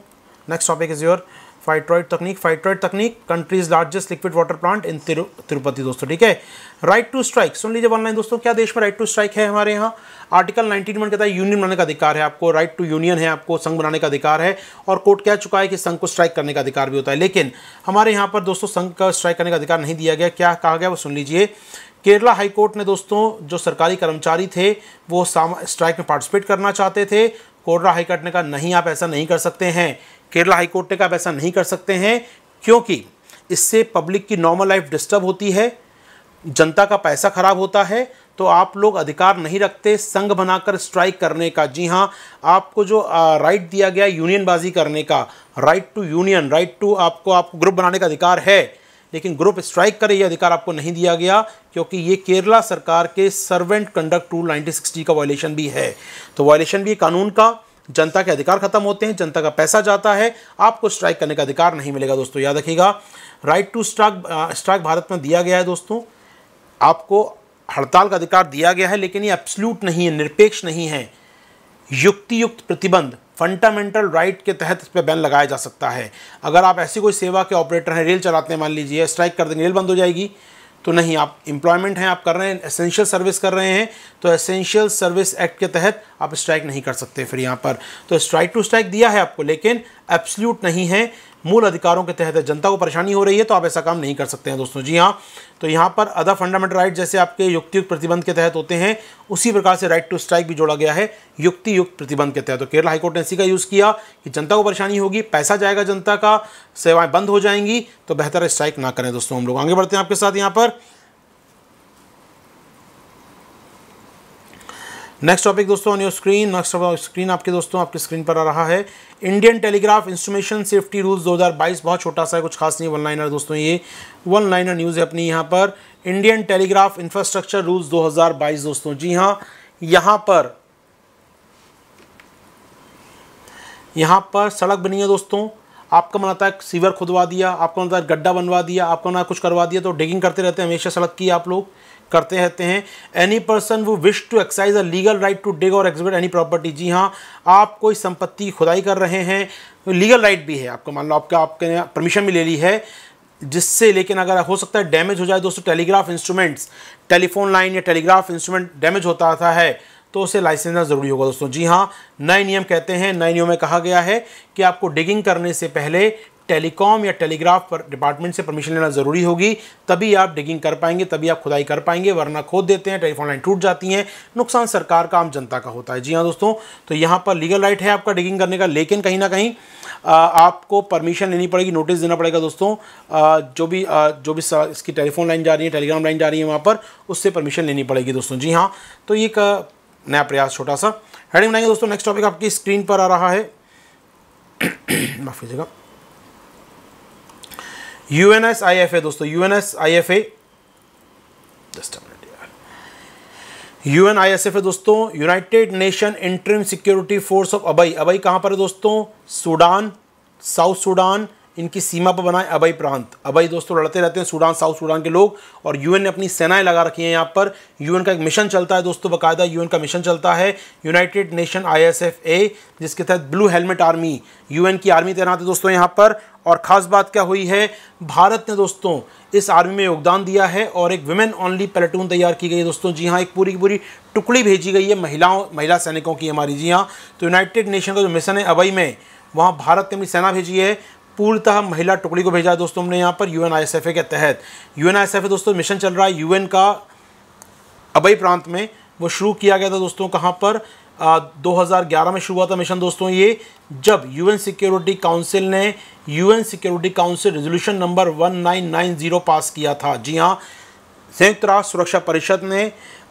next topic is your phytorid तकनीक फाइट्रॉइड तकनीक countries largest liquid water plant in Tirupati दोस्तों ठीक है राइट टू स्ट्राइक सुन लीजिए ऑनलाइन दोस्तों क्या देश में राइट टू स्ट्राइक है हमारे यहाँ आर्टिकल 19 वन कहता है यूनियन बनाने का अधिकार है आपको राइट टू यूनियन है आपको संघ बनाने का अधिकार है और कोर्ट कह चुका है कि संघ को स्ट्राइक करने का अधिकार भी होता है लेकिन हमारे यहाँ पर दोस्तों संघ का स्ट्राइक करने का अधिकार नहीं दिया गया क्या कहा गया वो सुन लीजिए केरला हाईकोर्ट ने दोस्तों जो सरकारी कर्मचारी थे वो स्ट्राइक में पार्टिसिपेट करना चाहते थे कोरला हाईकोर्ट ने कहा नहीं आप ऐसा नहीं कर सकते हैं केरला हाईकोर्ट ने कहा ऐसा नहीं कर सकते हैं क्योंकि इससे पब्लिक की नॉर्मल लाइफ डिस्टर्ब होती है जनता का पैसा खराब होता है तो आप लोग अधिकार नहीं रखते संघ बनाकर स्ट्राइक करने का जी हाँ आपको जो राइट दिया गया यूनियनबाजी करने का right to union right to आपको आपको ग्रुप बनाने का अधिकार है लेकिन ग्रुप स्ट्राइक करे ये अधिकार आपको नहीं दिया गया क्योंकि ये केरला सरकार के सर्वेंट कंडक्ट रूल नाइनटीन का वायलेशन भी है तो वायलेशन भी कानून का जनता के अधिकार खत्म होते हैं जनता का पैसा जाता है आपको स्ट्राइक करने का अधिकार नहीं मिलेगा दोस्तों याद रखिएगा right to strike strike Bharat में दिया गया है दोस्तों आपको हड़ताल का अधिकार दिया गया है लेकिन ये एब्सल्यूट नहीं है निरपेक्ष नहीं है युक्ति युक्त प्रतिबंध फंडामेंटल राइट के तहत इस पर बैन लगाया जा सकता है अगर आप ऐसी कोई सेवा के ऑपरेटर हैं रेल चलाते हैं मान लीजिए स्ट्राइक कर देंगे रेल बंद हो जाएगी तो नहीं आप इम्प्लॉयमेंट हैं आप कर रहे हैं एसेंशियल सर्विस कर रहे हैं तो एसेंशियल सर्विस एक्ट के तहत आप स्ट्राइक नहीं कर सकते फिर यहाँ पर तो स्ट्राइक टू स्ट्राइक दिया है आपको लेकिन एब्सल्यूट नहीं है मूल अधिकारों के तहत जनता को परेशानी हो रही है तो आप ऐसा काम नहीं कर सकते हैं दोस्तों जी हाँ तो यहाँ पर अदर फंडामेंटल राइट जैसे आपके युक्तियुक्त प्रतिबंध के तहत होते हैं उसी प्रकार से राइट टू स्ट्राइक भी जोड़ा गया है युक्ति युक्त प्रतिबंध के तहत तो केरला हाईकोर्ट ने इसी का यूज़ किया कि जनता को परेशानी होगी पैसा जाएगा जनता का सेवाएं बंद हो जाएंगी तो बेहतर स्ट्राइक ना करें दोस्तों हम लोग आगे बढ़ते हैं आपके साथ यहाँ पर नेक्स्ट टॉपिक दोस्तों on your screen next screen आपके दोस्तों आपके स्क्रीन पर आ रहा है Indian telegraph instrumentation safety rules 2022 बहुत छोटा सा है कुछ खास नहीं वन लाइनर दोस्तों ये वन लाइनर न्यूज़ है अपनी यहाँ पर इंडियन टेलीग्राफ इंफ्रास्ट्रक्चर रूल्स 2022 दोस्तों जी हाँ यहाँ पर यहाँ पर सड़क बनी है दोस्तों आपका मन आता है सीवर खुदवा दिया आपका मन आता है गड्ढा बनवा दिया आपका मन कुछ करवा दिया तो डिगिंग करते रहते हैं हमेशा सड़क की आप लोग करते रहते हैं any person who wish to exercise a legal right to dig or exhibit any property जी हाँ आप कोई संपत्ति खुदाई कर रहे हैं लीगल राइट भी है आपको मान लो आपके आपके परमिशन भी ले ली है जिससे लेकिन अगर हो सकता है डैमेज हो जाए दोस्तों टेलीग्राफ इंस्ट्रूमेंट्स टेलीफोन लाइन या टेलीग्राफ इंस्ट्रूमेंट डैमेज होता था है तो उसे लाइसेंस देना ज़रूरी होगा दोस्तों जी हाँ नए नियम कहते हैं नए नियम में कहा गया है कि आपको डिगिंग करने से पहले टेलीकॉम या टेलीग्राफ पर डिपार्टमेंट से परमिशन लेना ज़रूरी होगी तभी आप डिगिंग कर पाएंगे तभी आप खुदाई कर पाएंगे वरना खोद देते हैं टेलीफोन लाइन टूट जाती हैं नुकसान सरकार का आम जनता का होता है जी हाँ दोस्तों तो यहाँ पर लीगल राइट है आपका डिगिंग करने का लेकिन कहीं ना कहीं आपको परमिशन लेनी पड़ेगी नोटिस देना पड़ेगा दोस्तों जो भी जो भी इसकी टेलीफोन लाइन जा रही है टेलीग्राम लाइन जा रही है वहाँ पर उससे परमिशन लेनी पड़ेगी दोस्तों जी हाँ तो ये एक नया प्रयास छोटा सा हेडिंग बनाएंगे दोस्तों नेक्स्ट टॉपिक आपकी स्क्रीन पर आ रहा है माफ़ कीजिएगा यूएनएस आई एफ ए दोस्तों UNS I F A U N I S F A दोस्तों United Nation interim security force of Abyei Abyei कहाँ पर है दोस्तों सूडान साउथ सूडान इनकी सीमा पर बनाए अबई प्रांत अबई दोस्तों लड़ते रहते हैं सूडान साउथ सूडान के लोग और यूएन ने अपनी सेनाएं लगा रखी हैं यहाँ पर यूएन का एक मिशन चलता है दोस्तों बाकायदा यूएन का मिशन चलता है यूनाइटेड नेशन आईएसएफए जिसके तहत ब्लू हेलमेट आर्मी यूएन की आर्मी तैनात है दोस्तों यहाँ पर और ख़ास बात क्या हुई है भारत ने दोस्तों इस आर्मी में योगदान दिया है और एक वुमेन ओनली प्लेटून तैयार की गई है दोस्तों जी हाँ एक पूरी की पूरी टुकड़ी भेजी गई है महिलाओं महिला सैनिकों की हमारी जी हाँ तो यूनाइटेड नेशन का जो मिशन है अबई में वहाँ भारत ने अपनी सेना भेजी है पूर्णतः महिला टुकड़ी को भेजा है दोस्तों हमने यहाँ पर यू के तहत यू दोस्तों मिशन चल रहा है यू का अबई प्रांत में वो शुरू किया गया था दोस्तों कहाँ पर आ, 2011 में शुरू हुआ था मिशन दोस्तों ये जब यूएन सिक्योरिटी काउंसिल ने UN security council resolution number 1990 pass किया था जी हाँ संयुक्त राष्ट्र सुरक्षा परिषद ने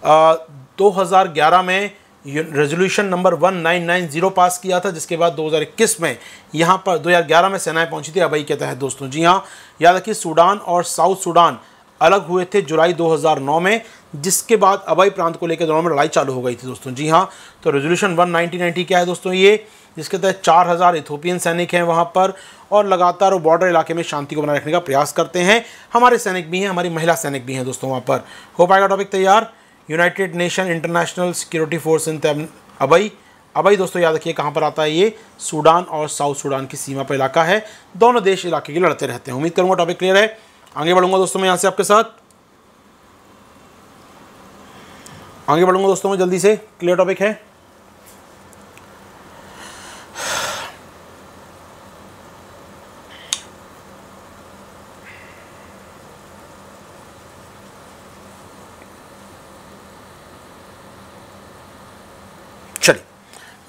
आ, 2011 में रेजोल्यूशन नंबर 1990 पास किया था जिसके बाद 2021 में यहाँ पर 2011 में सेनाएं पहुँची थी अबई के तहत दोस्तों जी हाँ याद रखिए सूडान और साउथ सूडान अलग हुए थे जुलाई 2009 में जिसके बाद अबई प्रांत को लेकर दोनों में लड़ाई चालू हो गई थी दोस्तों जी हाँ तो रेजोल्यूशन वन नाइनटी क्या है दोस्तों ये जिसके तहत चार हज़ार इथोपियन सैनिक हैं वहाँ पर और लगातार वो बॉर्डर इलाके में शांति को बनाए रखने का प्रयास करते हैं हमारे सैनिक भी हैं हमारी महिला सैनिक भी हैं दोस्तों वहाँ पर हो पाएगा टॉपिक तैयार United Nation international security force in Abyei Abyei दोस्तों याद रखिए कहाँ पर आता है ये सूडान और साउथ सूडान की सीमा पर इलाका है दोनों देश इलाके के लड़ते रहते हैं उम्मीद करूँगा टॉपिक क्लियर है आगे बढ़ूंगा दोस्तों मैं यहाँ से आपके साथ आगे बढ़ूंगा दोस्तों मैं जल्दी से क्लियर टॉपिक है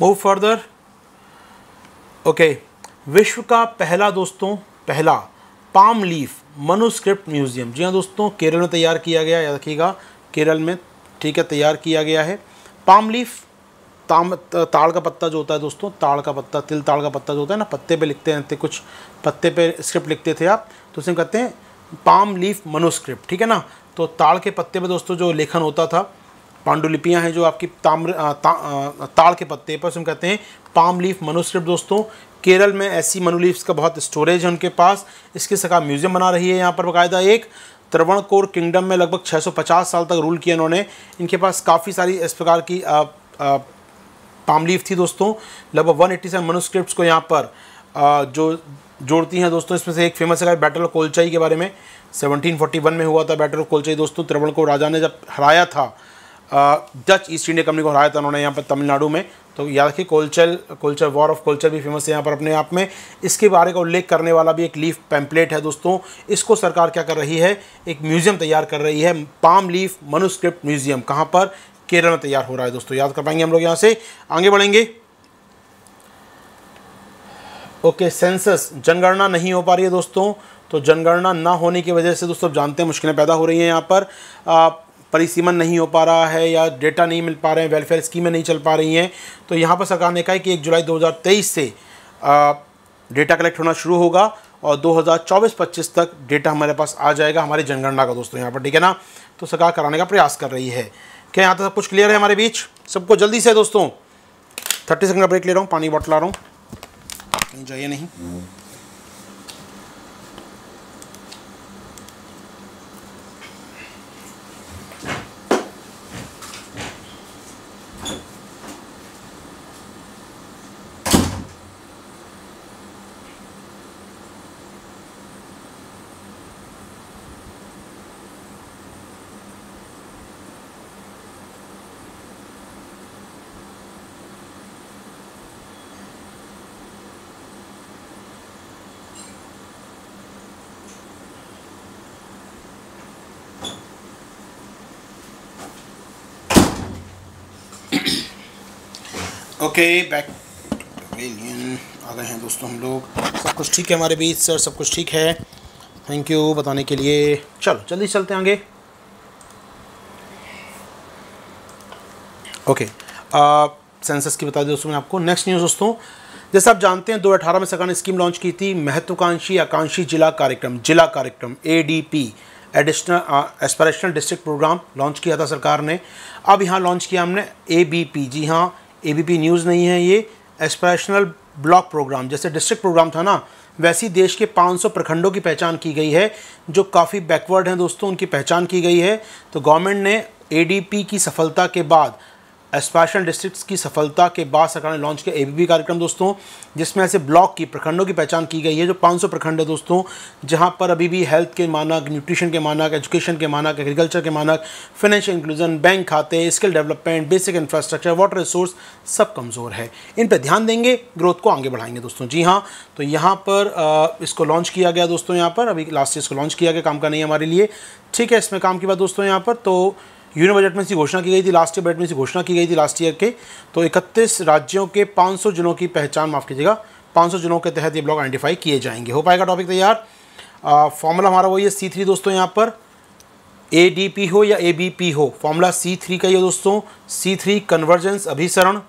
मूव फर्दर ओके विश्व का पहला दोस्तों पहला पाम लीफ मनुस्क्रिप्ट म्यूज़ियम जी हाँ दोस्तों केरल में तैयार किया गया याद रखिएगा केरल में ठीक है तैयार किया गया है पाम लीफ ताम ताड़ का पत्ता जो होता है दोस्तों ताड़ का पत्ता तिल ताड़ का पत्ता जो होता है ना पत्ते पे लिखते रहते कुछ पत्ते पे स्क्रिप्ट लिखते थे आप तो उसे कहते हैं पाम लीफ मनोस्क्रिप्ट ठीक है ना तो ताड़ के पत्ते पे दोस्तों जो लेखन होता था पांडुलिपियाँ हैं जो आपकी ताम्र ता, ताड़ के पत्ते पर हम कहते हैं पाम लीफ मनुस्क्रिप्ट दोस्तों केरल में ऐसी मनुलीफ्स का बहुत स्टोरेज है उनके पास इसकी सका म्यूजियम बना रही है यहाँ पर बाकायदा एक त्रवणकोर किंगडम में लगभग 650 साल तक रूल किया इन्होंने इनके पास काफ़ी सारी इस प्रकार की आ, आ, पाम लीफ थी दोस्तों लगभग 187 मनुस्क्रिप्ट को यहाँ पर आ, जो जोड़ती हैं दोस्तों इसमें से एक फेमस है बैटल ऑफ कोलचाई के बारे में 1741 में हुआ था बैटल ऑफ कोलचाई दोस्तों त्रवण राजा ने जब हराया था डच ईस्ट इंडिया कंपनी को हराया था उन्होंने यहाँ पर तमिलनाडु में तो याद रखिए कोलचल कोलचल वॉर ऑफ कोलचल भी फेमस है यहाँ पर अपने आप में इसके बारे का उल्लेख करने वाला भी एक लीफ पैम्पलेट है दोस्तों इसको सरकार क्या कर रही है एक म्यूजियम तैयार कर रही है पाम लीफ मनुस्क्रिप्ट म्यूजियम कहाँ पर केरल में तैयार हो रहा है दोस्तों याद कर पाएंगे हम लोग यहाँ से आगे बढ़ेंगे ओके सेंसस जनगणना नहीं हो पा रही है दोस्तों तो जनगणना ना होने की वजह से दोस्तों जानते हैं मुश्किलें पैदा हो रही हैं यहाँ पर परिसीमन नहीं हो पा रहा है या डेटा नहीं मिल पा रहे हैं वेलफेयर स्कीमें नहीं चल पा रही हैं तो यहाँ पर सरकार ने कहा है कि एक जुलाई 2023 से डेटा कलेक्ट होना शुरू होगा और 2024-25 तक डेटा हमारे पास आ जाएगा हमारी जनगणना का दोस्तों यहाँ पर ठीक है ना तो सरकार कराने का प्रयास कर रही है क्या यहाँ तक सब कुछ क्लियर है हमारे बीच सबको जल्दी से दोस्तों थर्टी सेकंड का ब्रेक ले रहा हूँ पानी बॉटल ला रहा हूँ कहीं जाइए नहीं ओके बैक आ गए हैं दोस्तों हम लोग सब कुछ ठीक है हमारे बीच सर सब कुछ ठीक है थैंक यू बताने के लिए चलो जल्दी चलते आगे ओके सेंसस की बता दें दोस्तों मैं आपको नेक्स्ट न्यूज़ दोस्तों जैसे आप जानते हैं 2018 में सरकार ने स्कीम लॉन्च की थी महत्वाकांक्षी आकांक्षी जिला कार्यक्रम जिला कार्यक्रम ADP additional aspirational district program launch किया था सरकार ने अब यहाँ लॉन्च किया हमने ए बी पी जी हाँ एबीपी न्यूज़ नहीं है ये एस्परेशनल ब्लॉक प्रोग्राम जैसे डिस्ट्रिक्ट प्रोग्राम था ना वैसी देश के 500 प्रखंडों की पहचान की गई है जो काफ़ी बैकवर्ड हैं दोस्तों उनकी पहचान की गई है तो गवर्नमेंट ने एडीपी की सफलता के बाद एस्पायरेशन डिस्ट्रिक्ट्स की सफलता के बाद सरकार ने लॉन्च किया एबीबी कार्यक्रम दोस्तों जिसमें ऐसे ब्लॉक की प्रखंडों की पहचान की गई है जो 500 प्रखंड है दोस्तों जहां पर अभी भी हेल्थ के मानक न्यूट्रिशन के मानक एजुकेशन के मानक एग्रीकल्चर के मानक फाइनेंशियल इंक्लूजन बैंक खाते skill development basic infrastructure water resource सब कमज़ोर है इन पर ध्यान देंगे ग्रोथ को आगे बढ़ाएंगे दोस्तों जी हाँ तो यहाँ पर इसको लॉन्च किया गया दोस्तों यहाँ पर अभी लास्ट ईयर इसको लॉन्च किया गया काम का नहीं हमारे लिए ठीक है इसमें काम की बात दोस्तों यहाँ पर तो यूनियन बजट में इसकी घोषणा की गई थी लास्ट ईयर बजट में इसकी घोषणा की गई थी लास्ट ईयर के तो इकतीस राज्यों के 500 जिलों की पहचान माफ़ कीजिएगा 500 जिलों के तहत ये ब्लॉक आइडेंटिफाई किए जाएंगे हो पाएगा टॉपिक तैयार फॉर्मूला हमारा वही है सी थ्री दोस्तों यहाँ पर ए डी पी हो या ए बी पी हो फॉर्मूला सी थ्री का है दोस्तों सी थ्री कन्वर्जेंस अभिसरण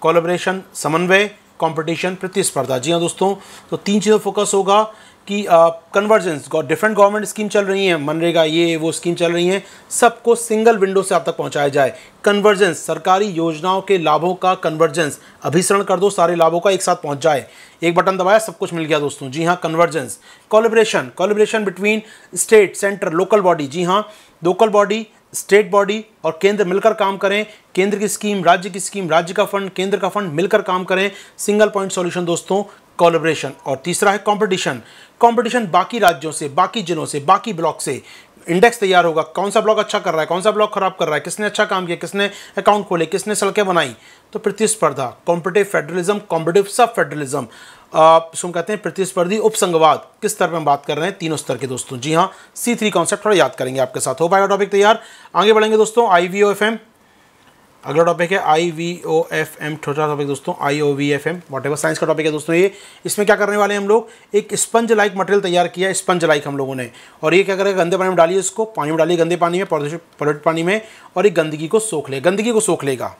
कोलोब्रेशन समन्वय कंपटीशन प्रतिस्पर्धा जी हाँ दोस्तों तो तीन चीज़ों फोकस होगा कि कन्वर्जेंस डिफरेंट गवर्नमेंट स्कीम चल रही हैं मनरेगा ये वो स्कीम चल रही हैं सबको सिंगल विंडो से आप तक पहुंचाया जाए कन्वर्जेंस सरकारी योजनाओं के लाभों का कन्वर्जेंस अभिसरण कर दो सारे लाभों का एक साथ पहुंच जाए एक बटन दबाया सब कुछ मिल गया दोस्तों जी हाँ convergence collaboration collaboration between state centre local body जी हाँ लोकल बॉडी स्टेट बॉडी और केंद्र मिलकर काम करें केंद्र की स्कीम राज्य की स्कीम राज्य का फंड केंद्र का फंड मिलकर काम करें सिंगल पॉइंट सॉल्यूशन दोस्तों कॉलेब्रेशन और तीसरा है कंपटीशन कंपटीशन बाकी राज्यों से बाकी जिलों से बाकी ब्लॉक से इंडेक्स तैयार होगा कौन सा ब्लॉक अच्छा कर रहा है कौन सा ब्लॉक खराब कर रहा है किसने अच्छा काम किया किसने अकाउंट खोले किसने सड़कें बनाई तो प्रतिस्पर्धा कॉम्पिटिव फेडरलिज्म कॉम्पिटिव सब फेडरलिज्म इसको कहते हैं प्रतिस्पर्धी उपसंगवाद किस स्तर पर हम बात कर रहे हैं तीनों स्तर के दोस्तों जी हाँ सी थ्री कॉन्सेप्ट थोड़ा याद करेंगे आपके साथ हो पाएगा टॉपिक तैयार आगे बढ़ेंगे दोस्तों I V O F M अगला टॉपिक है I V O F M छोटा टॉपिक दोस्तों I O V F M whatever science का टॉपिक है दोस्तों ये इसमें क्या करने वाले हैं हम लोग एक स्पंज लाइक मटेरियल तैयार किया है स्पंज लाइक हम लोगों ने और ये क्या करेगा गंदे पानी में डालिए इसको पानी में डालिए गंदे पानी में प्रदूषित पानी में और एक गंदगी को सोख ले गंदगी को सोख लेगा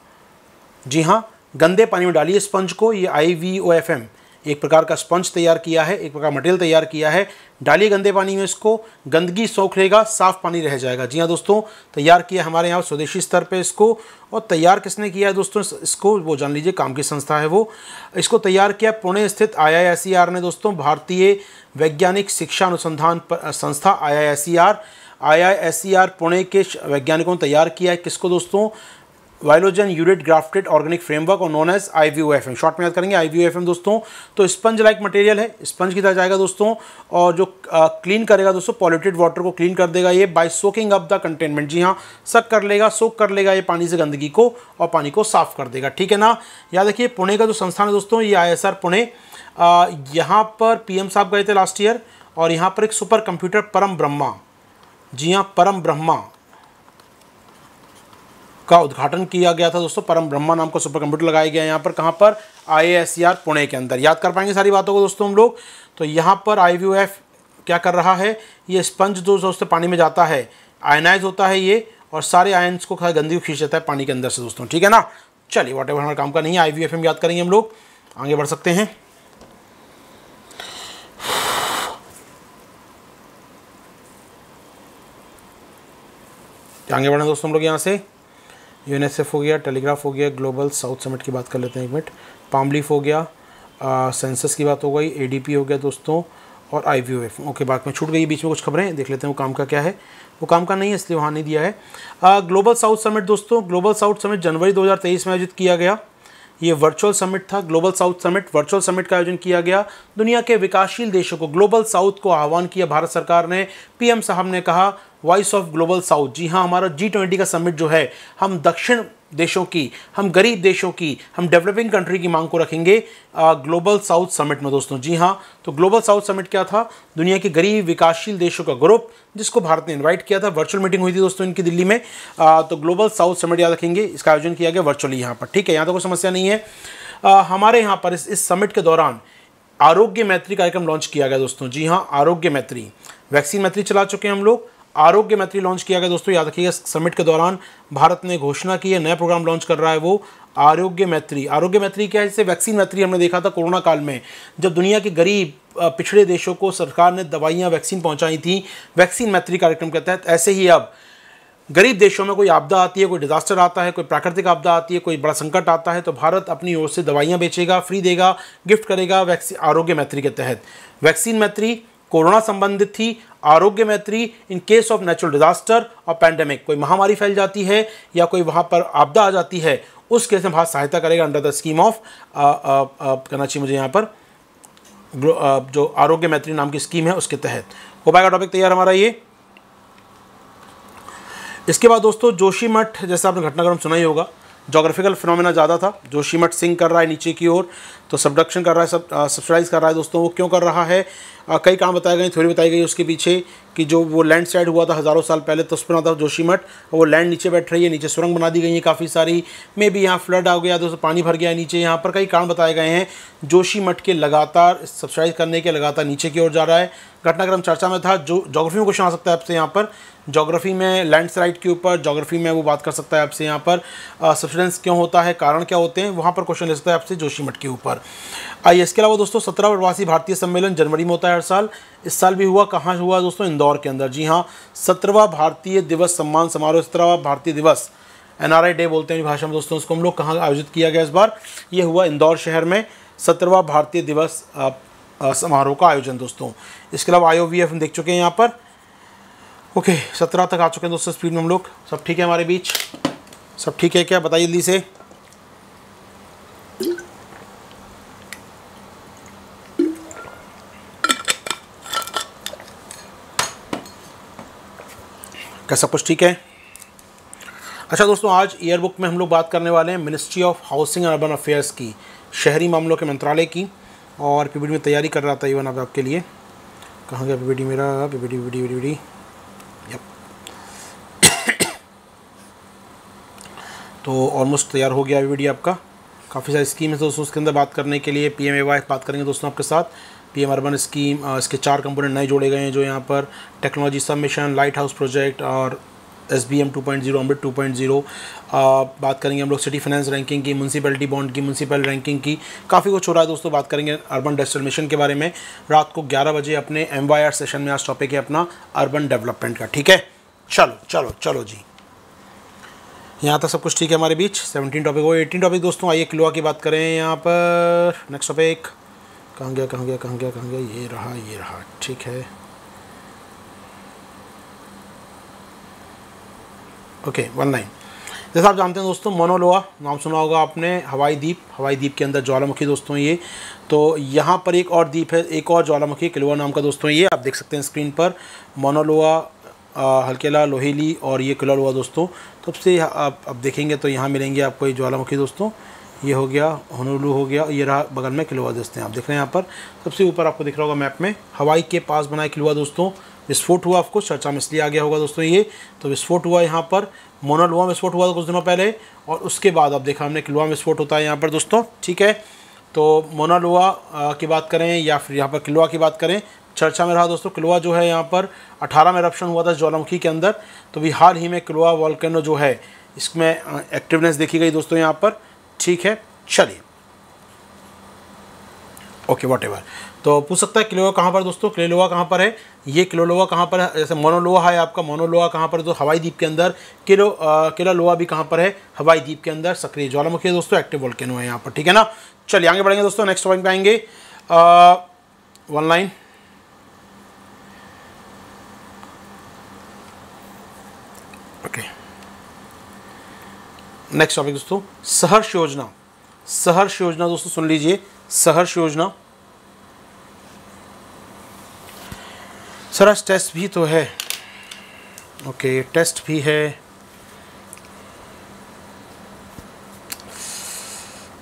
जी हाँ गंदे पानी में डालिए स्पंज को ये I V O F M एक प्रकार का स्पंज तैयार किया है एक प्रकार मटेरियल तैयार किया है डालिए गंदे पानी में इसको गंदगी सौख लेगा साफ पानी रह जाएगा जी हाँ दोस्तों तैयार किया हमारे यहाँ स्वदेशी स्तर पे इसको और तैयार किसने किया है दोस्तों इसको वो जान लीजिए काम की संस्था है वो इसको तैयार किया पुणे स्थित आई e ने दोस्तों भारतीय वैज्ञानिक शिक्षा अनुसंधान संस्था I I I I S C R Pune के वैज्ञानिकों ने तैयार किया है किसको दोस्तों viologen unit grafted organic framework और नॉन एज आई शॉर्ट में याद करेंगे आई वी दोस्तों तो स्पंज लाइक मटेरियल है स्पंज की तरह जाएगा दोस्तों और जो क्लीन करेगा दोस्तों पॉल्यूटेड वाटर को क्लीन कर देगा ये by soaking up the containment जी हाँ सक कर लेगा सोक कर लेगा ये पानी से गंदगी को और पानी को साफ कर देगा ठीक है ना याद रखिए पुणे का जो संस्थान है दोस्तों ये आई पुणे यहाँ पर एम साहब गए थे लास्ट ईयर और यहाँ पर एक सुपर कंप्यूटर परम ब्रह्मा जी हाँ परम ब्रह्मा का उद्घाटन किया गया था दोस्तों परम ब्रह्मा नाम का सुपर कंप्यूटर लगाया गया यहाँ पर कहाँ पर आई e पुणे के अंदर याद कर पाएंगे सारी बातों को दोस्तों हम लोग तो यहाँ पर आई क्या कर रहा है ये स्पंज जो दोस्तों पानी में जाता है आयनाइज होता है ये और सारे आयन्स को गंदगी खींच जाता है पानी के अंदर से दोस्तों ठीक है ना चलिए वाटर हमारे काम का नहीं है आई याद करेंगे हम लोग आगे बढ़ सकते हैं आगे बढ़ें दोस्तों हम लोग यहाँ से यूनएसएफ हो गया टेलीग्राफ हो गया ग्लोबल साउथ समिट की बात कर लेते हैं एक मिनट पामलीफ हो गया सेंसस की बात हो गई एडीपी हो गया दोस्तों और आई वी ओके बाद में छूट गई बीच में कुछ खबरें देख लेते हैं वो काम का क्या है वो काम का नहीं है इसलिए वहाँ नहीं दिया है आ, ग्लोबल साउथ समिट दोस्तों ग्लोबल साउथ समिट जनवरी 2023 में आयोजित किया गया ये वर्चुअल समिट था global south summit virtual summit का आयोजन किया गया दुनिया के विकासशील देशों को ग्लोबल साउथ को आह्वान किया भारत सरकार ने पीएम साहब ने कहा वॉइस ऑफ ग्लोबल साउथ जी हाँ हमारा जी ट्वेंटी का समिट जो है हम दक्षिण देशों की हम गरीब देशों की हम डेवलपिंग कंट्री की मांग को रखेंगे ग्लोबल साउथ समिट में दोस्तों जी हाँ तो ग्लोबल साउथ समिट क्या था दुनिया के गरीब विकासशील देशों का ग्रुप जिसको भारत ने इनवाइट किया था वर्चुअल मीटिंग हुई थी दोस्तों इनकी दिल्ली में आ, तो ग्लोबल साउथ समिट याद रखेंगे इसका आयोजन किया गया वर्चुअली यहाँ पर ठीक है यहाँ तो कोई समस्या नहीं है आ, हमारे यहाँ पर इस, इस समिट के दौरान आरोग्य मैत्री कार्यक्रम लॉन्च किया गया दोस्तों जी हाँ आरोग्य मैत्री वैक्सीन मैत्री चला चुके हैं हम लोग आरोग्य मैत्री लॉन्च किया गया दोस्तों याद रखिएगा समिट के दौरान भारत ने घोषणा की है नया प्रोग्राम लॉन्च कर रहा है वो आरोग्य मैत्री आरोग्य मैत्री क्या है जैसे वैक्सीन मैत्री हमने देखा था कोरोना काल में जब दुनिया के गरीब पिछड़े देशों को सरकार ने दवाइयाँ वैक्सीन पहुँचाई थी वैक्सीन मैत्री कार्यक्रम के तहत ऐसे ही अब गरीब देशों में कोई आपदा आती है कोई डिजास्टर आता है कोई प्राकृतिक आपदा आती है कोई बड़ा संकट आता है तो भारत अपनी ओर से दवाइयाँ बेचेगा फ्री देगा गिफ्ट करेगा वैक्सीन आरोग्य मैत्री के तहत वैक्सीन मैत्री कोरोना संबंधित थी Arogya Maitri in case of natural disaster और पैंडेमिक कोई महामारी फैल जाती है या कोई वहाँ पर आपदा आ जाती है उस केस में भारत सहायता करेगा अंडर द स्कीम ऑफ कहना चाहिए मुझे यहाँ पर uh, जो आरोग्य मैत्री नाम की स्कीम है उसके तहत हो पाएगा टॉपिक तैयार हमारा ये इसके बाद दोस्तों जोशीमठ जैसे आपने घटनाक्रम सुना ही होगा जोग्राफिकल फिनोमेना ज़्यादा था जोशीमठ सिंह कर रहा है नीचे की ओर तो सब्डक्शन कर रहा है सब सब्सिडाइज uh, कर रहा है दोस्तों वो क्यों कर रहा है आ, uh, कई काम बताए गए थ्योरी बताई गई उसके पीछे कि जो वो लैंड स्लाइड हुआ था हज़ारों साल पहले तो उस पर था जोशीमठ वो लैंड नीचे बैठ रही है नीचे सुरंग बना दी गई है काफ़ी सारी मे भी यहाँ फ्लड आ गया दोस्तों पानी भर गया नीचे यहाँ पर कई कारण बताए गए हैं जोशीमठ के लगातार सब्सिडाइज करने के लगातार नीचे की ओर जा रहा है घटनाक्रम चर्चा में था जो जोग्राफी में क्वेश्चन आ सकता है आपसे यहाँ पर जोग्राफी में लैंड के ऊपर जोग्राफी में वो बात कर सकता है आपसे यहाँ पर सब्सिडेंस uh, क्यों होता है कारण क्या होते हैं वहाँ पर क्वेश्चन ले सकता है आपसे जोशीमठ के ऊपर आइए इसके अलावा दोस्तों सत्रह प्रवासी भारतीय सम्मेलन जनवरी में होता है हर साल इस साल भी हुआ कहाँ हुआ दोस्तों इंदौर के अंदर जी हाँ सत्रहवा भारतीय दिवस सम्मान समारोह सत्रहवा भारतीय दिवस एनआरआई डे बोलते हैं भाषा में दोस्तों उसको हम लोग कहाँ आयोजित किया गया इस बार ये हुआ इंदौर शहर में सत्रहवा भारतीय दिवस समारोह का आयोजन दोस्तों इसके अलावा आई ओ हम देख चुके हैं यहाँ पर ओके सत्रह तक आ चुके हैं दोस्तों स्पीड में हम लोग सब ठीक है हमारे बीच सब ठीक है क्या बताइए जल्दी से क्या सब कुछ ठीक है अच्छा दोस्तों आज ईयरबुक में हम लोग बात करने वाले हैं ministry of housing and urban affairs की शहरी मामलों के मंत्रालय की और पी में तैयारी कर रहा था इवन अब आपके लिए कहाँ गया पी मेरा पीपीडी डी पी डी तो ऑलमोस्ट तैयार हो गया वीडियो आपका काफ़ी सारी स्कीम है दोस्तों उसके अंदर बात करने के लिए पी एम बात करेंगे दोस्तों आपके साथ पीएम अर्बन स्कीम इसके चार कंपोनेंट नए जोड़े गए हैं जो यहाँ पर technology submission light house project और S B M two point zero AMRUT two point zero बात करेंगे हम लोग सिटी फाइनेंस रैंकिंग की म्यूनसिपलिटी बॉन्ड की म्यूनसिपल रैंकिंग की काफ़ी कुछ हो रहा है दोस्तों बात करेंगे अर्बन डेस्टिनेशन मिशन के बारे में रात को ग्यारह बजे अपने एम वाई आर सेशन में आज टॉपिक है अपना अर्बन डेवलपमेंट का ठीक है चलो चलो चलो जी यहाँ तक सब कुछ ठीक है हमारे बीच सेवनटीन टॉपिक हो एटीन टॉपिक दोस्तों आइए किलोआ की बात करें यहाँ पर नेक्स्ट टॉपिक कहाँ गया कहाँ गया कहाँ गया कहाँ गया ये रहा ये रहा ठीक है ओके वन नाइन जैसा आप जानते हैं दोस्तों मोनोलोआ नाम सुना होगा आपने हवाई द्वीप हवाई द्वीप के अंदर ज्वालामुखी दोस्तों ये तो यहाँ पर एक और द्वीप है एक और ज्वालामुखी किलोआ नाम का दोस्तों ये आप देख सकते हैं स्क्रीन पर मोनोलोआ हल्केला लोहेली और ये किलोलोआ दोस्तों तब तो से आप, आप देखेंगे तो यहाँ मिलेंगे आपको ये ज्वालामुखी दोस्तों ये हो गया होनोलू हो गया ये रहा बगल में किलवा हैं आप देख रहे हैं यहाँ पर सबसे ऊपर आपको दिख रहा होगा मैप में हवाई के पास बनाए किलवा दोस्तों विस्फोट हुआ आपको चर्चा में इसलिए आ गया होगा दोस्तों ये तो विस्फोट हुआ यहाँ पर मोनोलुआ विस्फोट हुआ था कुछ दिनों पहले और उसके बाद आप देखा हमने किलवा विस्फोट होता है यहाँ पर दोस्तों ठीक है तो मोनालोआ की बात करें या फिर यहाँ पर किलवा की बात करें चर्चा में रहा दोस्तों किलवा जो है यहाँ पर 18 में रप्शन हुआ था ज्वालामुखी के अंदर तो भी हाल ही में किलवा वॉल्केनो जो है इसमें एक्टिवनेस देखी गई दोस्तों यहाँ पर ठीक है चलिए ओके वॉट एवर तो पूछ सकता है किलोवा कहाँ पर दोस्तों क्लेलोवा कहाँ पर है ये किलोलोवा कहाँ पर है जैसे मोनोलोवा है आपका मोनोलोवा कहाँ पर है तो हवाई द्वीप के अंदर किलो किलोलोहा भी कहाँ पर है हवाई द्वीप के अंदर सक्रिय ज्वालामुखी है दोस्तों एक्टिव वोल्केनो है यहाँ पर ठीक है ना चलिए आगे बढ़ेंगे दोस्तों नेक्स्ट पॉइंट पर आएंगे one line okay okay. Next topic दोस्तों सहर्ष योजना सहर्ष योजना दोस्तों सुन लीजिए सहर्ष योजना सर टेस्ट भी तो है ओके टेस्ट भी है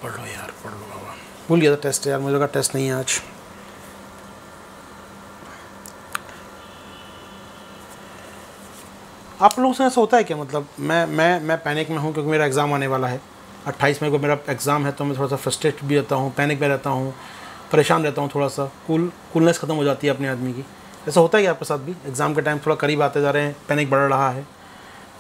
पढ़ लो यार पढ़ लो बाबा भूल गया था टेस्ट यार मुझे लगा टेस्ट नहीं है आज आप लोगों से ऐसा होता है क्या मतलब मैं मैं मैं पैनिक में हूँ क्योंकि मेरा एग्ज़ाम आने वाला है अट्ठाईस मई को मेरा एग्ज़ाम है तो मैं थोड़ा सा फ्रस्ट्रेट भी रहता हूँ पैनिक में रहता हूँ परेशान रहता हूँ थोड़ा सा कूल कूलनेस ख़त्म हो जाती है अपने आदमी की ऐसा होता है कि आपके साथ भी एग्ज़ाम के टाइम थोड़ा करीब आते जा रहे हैं पैनिक बढ़ रहा है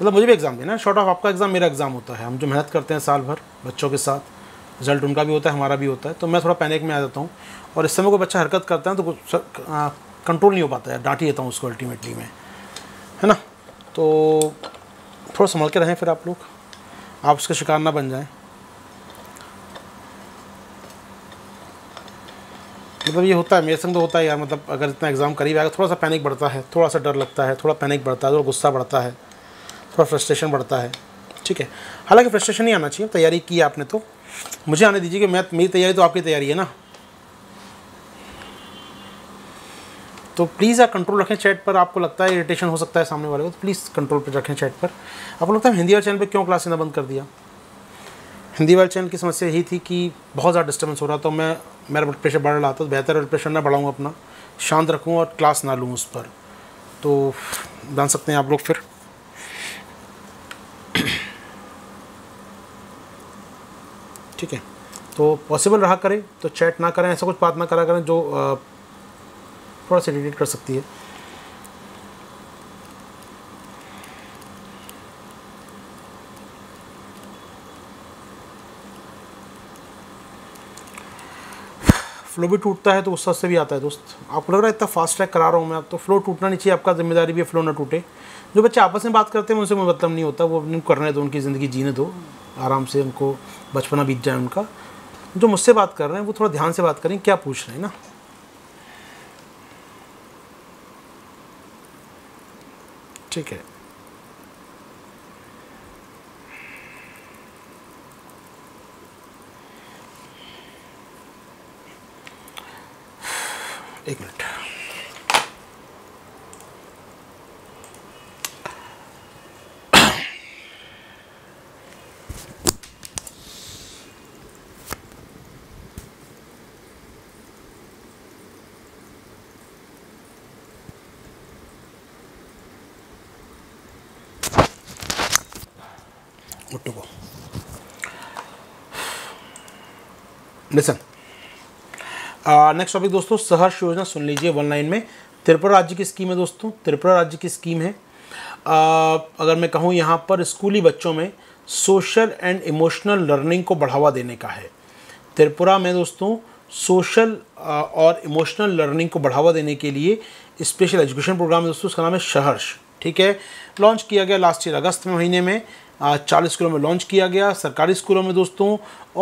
मतलब मुझे भी एग्ज़ाम देना शॉर्ट ऑफ आपका एग्ज़ाम मेरा एग्ज़ाम होता है हम जो मेहनत करते हैं साल भर बच्चों के साथ रिजल्ट उनका भी होता है हमारा भी होता है तो मैं थोड़ा पैनिक में आ जाता हूँ और इस समय कोई बच्चा हरकत करता है तो कंट्रोल नहीं हो पाता है डांट ही देता हूँ उसको अल्टीमेटली मैं है ना तो थोड़ा संभल के रहें फिर आप लोग आप उसके शिकार ना बन जाएं मतलब ये होता है मेरे संग तो होता है यार मतलब अगर इतना एग्ज़ाम करीब आएगा थोड़ा सा पैनिक बढ़ता है थोड़ा सा डर लगता है थोड़ा पैनिक बढ़ता है थोड़ा गुस्सा बढ़ता है थोड़ा फ्रस्ट्रेशन बढ़ता है ठीक है हालांकि फ्रस्ट्रेशन ही आना चाहिए तैयारी की आपने तो मुझे आने दीजिए कि मैं मेरी तैयारी तो आपकी तैयारी है ना तो प्लीज़ आप कंट्रोल रखें चैट पर आपको लगता है इरिटेशन हो सकता है सामने वाले को तो प्लीज़ कंट्रोल पर रखें चैट पर आपको लगता है हिंदी वाले चैनल पर क्यों क्लास लेना बंद कर दिया हिंदी वाले चैनल की समस्या यही थी कि बहुत ज़्यादा डिस्टर्बेंस हो रहा था तो मैं मेरा ब्लड प्रेशर बढ़ रहा था तो बेहतर ब्लड प्रेशर ना बढ़ाऊँ अपना शांत रखूँ और क्लास ना लूँ उस पर तो जान सकते हैं आप लोग फिर ठीक है तो पॉसिबल रहा करें तो चैट ना करें ऐसा कुछ बात ना करा करें जो आ, थोड़ा सा एडिट कर सकती है फ्लो भी टूटता है तो उस से भी आता है दोस्त आपको लग रहा है इतना फास्ट ट्रैक करा रहा हूँ मैं आप तो फ्लो टूटना नहीं चाहिए आपका जिम्मेदारी भी है फ्लो ना टूटे जो बच्चे आपस में बात करते हैं उनसे मतलब नहीं होता वो करने दो उनकी ज़िंदगी जीने दो आराम से उनको बचपना बीत जाए उनका जो मुझसे बात कर रहे हैं वो थोड़ा ध्यान से बात करें क्या पूछ रहे हैं ना ticket. Ignorant. Lesson next topic दोस्तों सहर्ष योजना सुन लीजिए वन लाइन में त्रिपुरा राज्य की स्कीम है दोस्तों त्रिपुरा राज्य की स्कीम है आ, uh, अगर मैं कहूँ यहाँ पर स्कूली बच्चों में सोशल एंड इमोशनल लर्निंग को बढ़ावा देने का है त्रिपुरा में दोस्तों सोशल uh, और इमोशनल लर्निंग को बढ़ावा देने के लिए स्पेशल एजुकेशन प्रोग्राम है दोस्तों उसका नाम है सहर्ष ठीक है लॉन्च किया गया लास्ट ईयर अगस्त महीने में चालीस स्कूलों में लॉन्च किया गया सरकारी स्कूलों में दोस्तों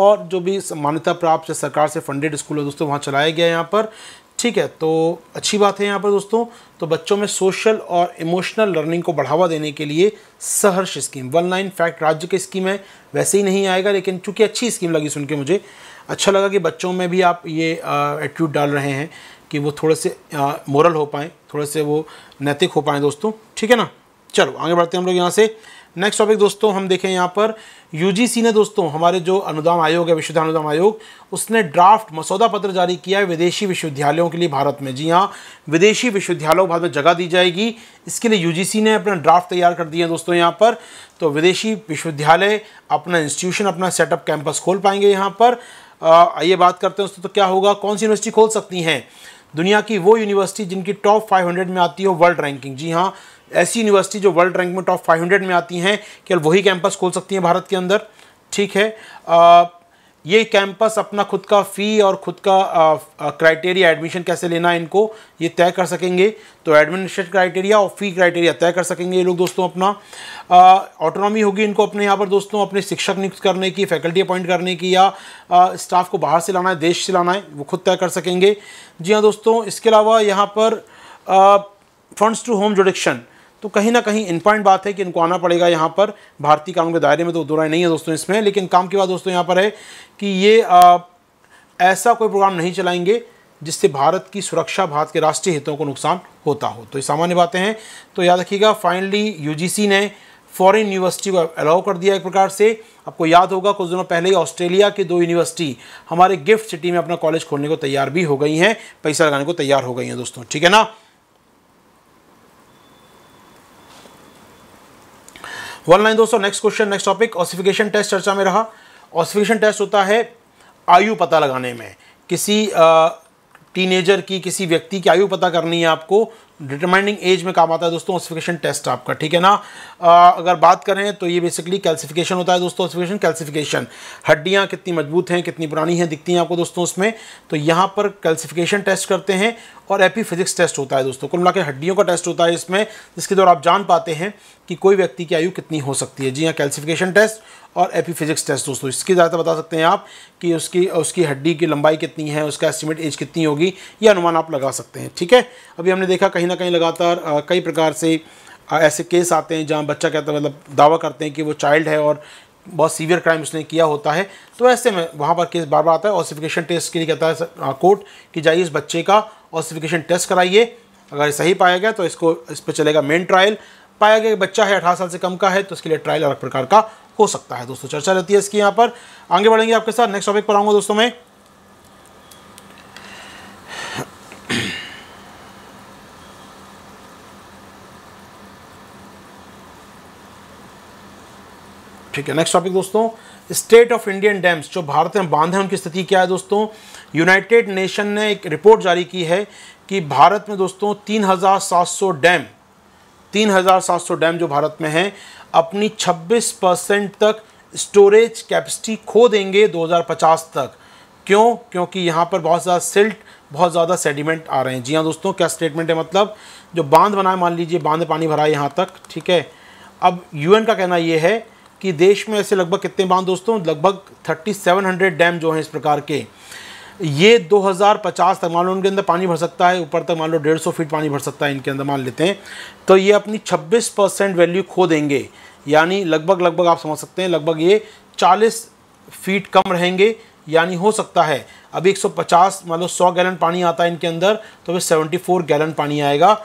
और जो भी मान्यता प्राप्त या सरकार से फंडेड स्कूल है दोस्तों वहाँ चलाया गया यहाँ पर ठीक है तो अच्छी बात है यहाँ पर दोस्तों तो बच्चों में सोशल और इमोशनल लर्निंग को बढ़ावा देने के लिए सहर्ष स्कीम वन लाइन फैक्ट राज्य की स्कीम है वैसे ही नहीं आएगा लेकिन चूंकि अच्छी स्कीम लगी सुन के मुझे अच्छा लगा कि बच्चों में भी आप ये एटीट्यूड डाल रहे हैं कि वो थोड़े से मॉरल हो पाएँ थोड़े से वो नैतिक हो पाएँ दोस्तों ठीक है ना चलो आगे बढ़ते हैं हम लोग यहाँ से नेक्स्ट टॉपिक दोस्तों हम देखें यहाँ पर यूजीसी ने दोस्तों हमारे जो अनुदान आयोग है विश्वविद्यालय अनुदान आयोग उसने ड्राफ्ट मसौदा पत्र जारी किया है विदेशी विश्वविद्यालयों के लिए भारत में जी हाँ विदेशी विश्वविद्यालयों को भारत में जगह दी जाएगी इसके लिए यूजीसी ने अपना ड्राफ्ट तैयार कर दिया है दोस्तों यहाँ पर तो विदेशी विश्वविद्यालय अपना इंस्टीट्यूशन अपना सेटअप कैंपस खोल पाएंगे यहाँ पर आइए बात करते हैं दोस्तों तो क्या होगा कौन सी यूनिवर्सिटी खोल सकती हैं दुनिया की वो यूनिवर्सिटी जिनकी टॉप 500 में आती हो वर्ल्ड रैंकिंग जी हाँ ऐसी यूनिवर्सिटी जो वर्ल्ड रैंक में टॉप 500 में आती हैं केवल वही कैंपस खोल सकती हैं भारत के अंदर ठीक है आ, ये कैंपस अपना खुद का फ़ी और खुद का क्राइटेरिया एडमिशन कैसे लेना है इनको ये तय कर सकेंगे तो एडमिनिस्ट्रेट क्राइटेरिया और फी क्राइटेरिया तय कर सकेंगे ये लोग दोस्तों अपना ऑटोनॉमी होगी इनको अपने यहाँ पर दोस्तों अपने शिक्षक नियुक्त करने की फैकल्टी अपॉइंट करने की या स्टाफ को बाहर से लाना है देश से लाना है वो खुद तय कर सकेंगे जी हाँ दोस्तों इसके अलावा यहाँ पर फंड्स टू होम जोडिक्शन तो कहीं ना कहीं इनपॉइंट बात है कि इनको आना पड़ेगा यहाँ पर भारतीय कानून के दायरे में तो दो राय नहीं है दोस्तों इसमें लेकिन काम की बात दोस्तों यहाँ पर है कि ये आ, ऐसा कोई प्रोग्राम नहीं चलाएंगे जिससे भारत की सुरक्षा भारत के राष्ट्रीय हितों को नुकसान होता हो तो ये सामान्य बातें हैं तो याद रखिएगा फाइनली यू ने फॉरन यूनिवर्सिटी को अलाउ कर दिया एक प्रकार से आपको याद होगा कुछ दिनों पहले ही ऑस्ट्रेलिया की दो यूनिवर्सिटी हमारे गिफ्ट सिटी में अपना कॉलेज खोलने को तैयार भी हो गई हैं पैसा लगाने को तैयार हो गई हैं दोस्तों ठीक है ना वन लाइन दोस्तों next question next topic ossification test चर्चा में रहा ऑसिफिकेशन टेस्ट होता है आयु पता लगाने में किसी टीनेजर की किसी व्यक्ति की आयु पता करनी है आपको डिटरमाइनिंग एज में काम आता है दोस्तों ऑसिफिकेशन टेस्ट आपका ठीक है ना आ, अगर बात करें तो ये बेसिकली कैल्सिफिकेशन होता है दोस्तों ऑसिफिकेशन कैल्सिफिकेशन हड्डियाँ कितनी मजबूत हैं कितनी पुरानी हैं दिखती हैं आपको दोस्तों उसमें तो यहाँ पर कैल्सिफिकेशन टेस्ट करते हैं और एपी फिजिक्स टेस्ट होता है दोस्तों कुल मिला हड्डियों का टेस्ट होता है इसमें जिसके द्वारा आप जान पाते हैं कि कोई व्यक्ति की आयु कितनी हो सकती है जी हाँ कैल्सिफिकेशन टेस्ट और एपी फिजिक्स टेस्ट दोस्तों इसके ज़्यादा बता सकते हैं आप कि उसकी उसकी हड्डी की लंबाई कितनी है उसका एस्टिमेट एज कितनी होगी ये अनुमान आप लगा सकते हैं ठीक है अभी हमने देखा कहीं ना कहीं लगातार कई प्रकार से ऐसे केस आते हैं जहाँ बच्चा कहता है मतलब दावा करते हैं कि वो चाइल्ड है और बहुत सीवियर क्राइम उसने किया होता है तो ऐसे में वहाँ पर केस बार बार आता है ऑसिफिकेशन टेस्ट के लिए कहता है कोर्ट कि जाइए इस बच्चे का ऑसिफिकेशन टेस्ट कराइए अगर सही पाया गया तो इसको इस पर चलेगा मेन ट्रायल पाया गया कि बच्चा है अठारह साल से कम का है तो इसके लिए ट्रायल अलग प्रकार का हो सकता है दोस्तों चर्चा रहती है इसकी यहाँ पर आगे बढ़ेंगे आपके साथ नेक्स्ट टॉपिक पर आऊँगा दोस्तों मैं ठीक है नेक्स्ट टॉपिक दोस्तों स्टेट ऑफ इंडियन डैम्स जो भारत में बांध हैं उनकी स्थिति क्या है दोस्तों यूनाइटेड नेशन ने एक रिपोर्ट जारी की है कि भारत में दोस्तों 3,700 डैम 3,700 डैम जो भारत में हैं अपनी 26 परसेंट तक स्टोरेज कैपेसिटी खो देंगे 2050 तक क्यों क्योंकि यहाँ पर बहुत ज़्यादा सिल्ट बहुत ज़्यादा सेडिमेंट आ रहे हैं जी हाँ दोस्तों क्या स्टेटमेंट है मतलब जो बांध बनाए मान लीजिए बांध पानी भरा है यहाँ तक ठीक है अब यूएन का कहना ये है कि देश में ऐसे लगभग कितने बांध दोस्तों लगभग 3700 डैम जो हैं इस प्रकार के ये 2050 तक मान लो उनके अंदर पानी भर सकता है ऊपर तक मान लो 150 फीट पानी भर सकता है इनके अंदर मान लेते हैं तो ये अपनी 26 परसेंट वैल्यू खो देंगे यानी लगभग लगभग आप समझ सकते हैं लगभग ये 40 फीट कम रहेंगे यानी हो सकता है अभी 150 मान लो 100 गैलन पानी आता है इनके अंदर तो फिर फोर गैलन पानी आएगा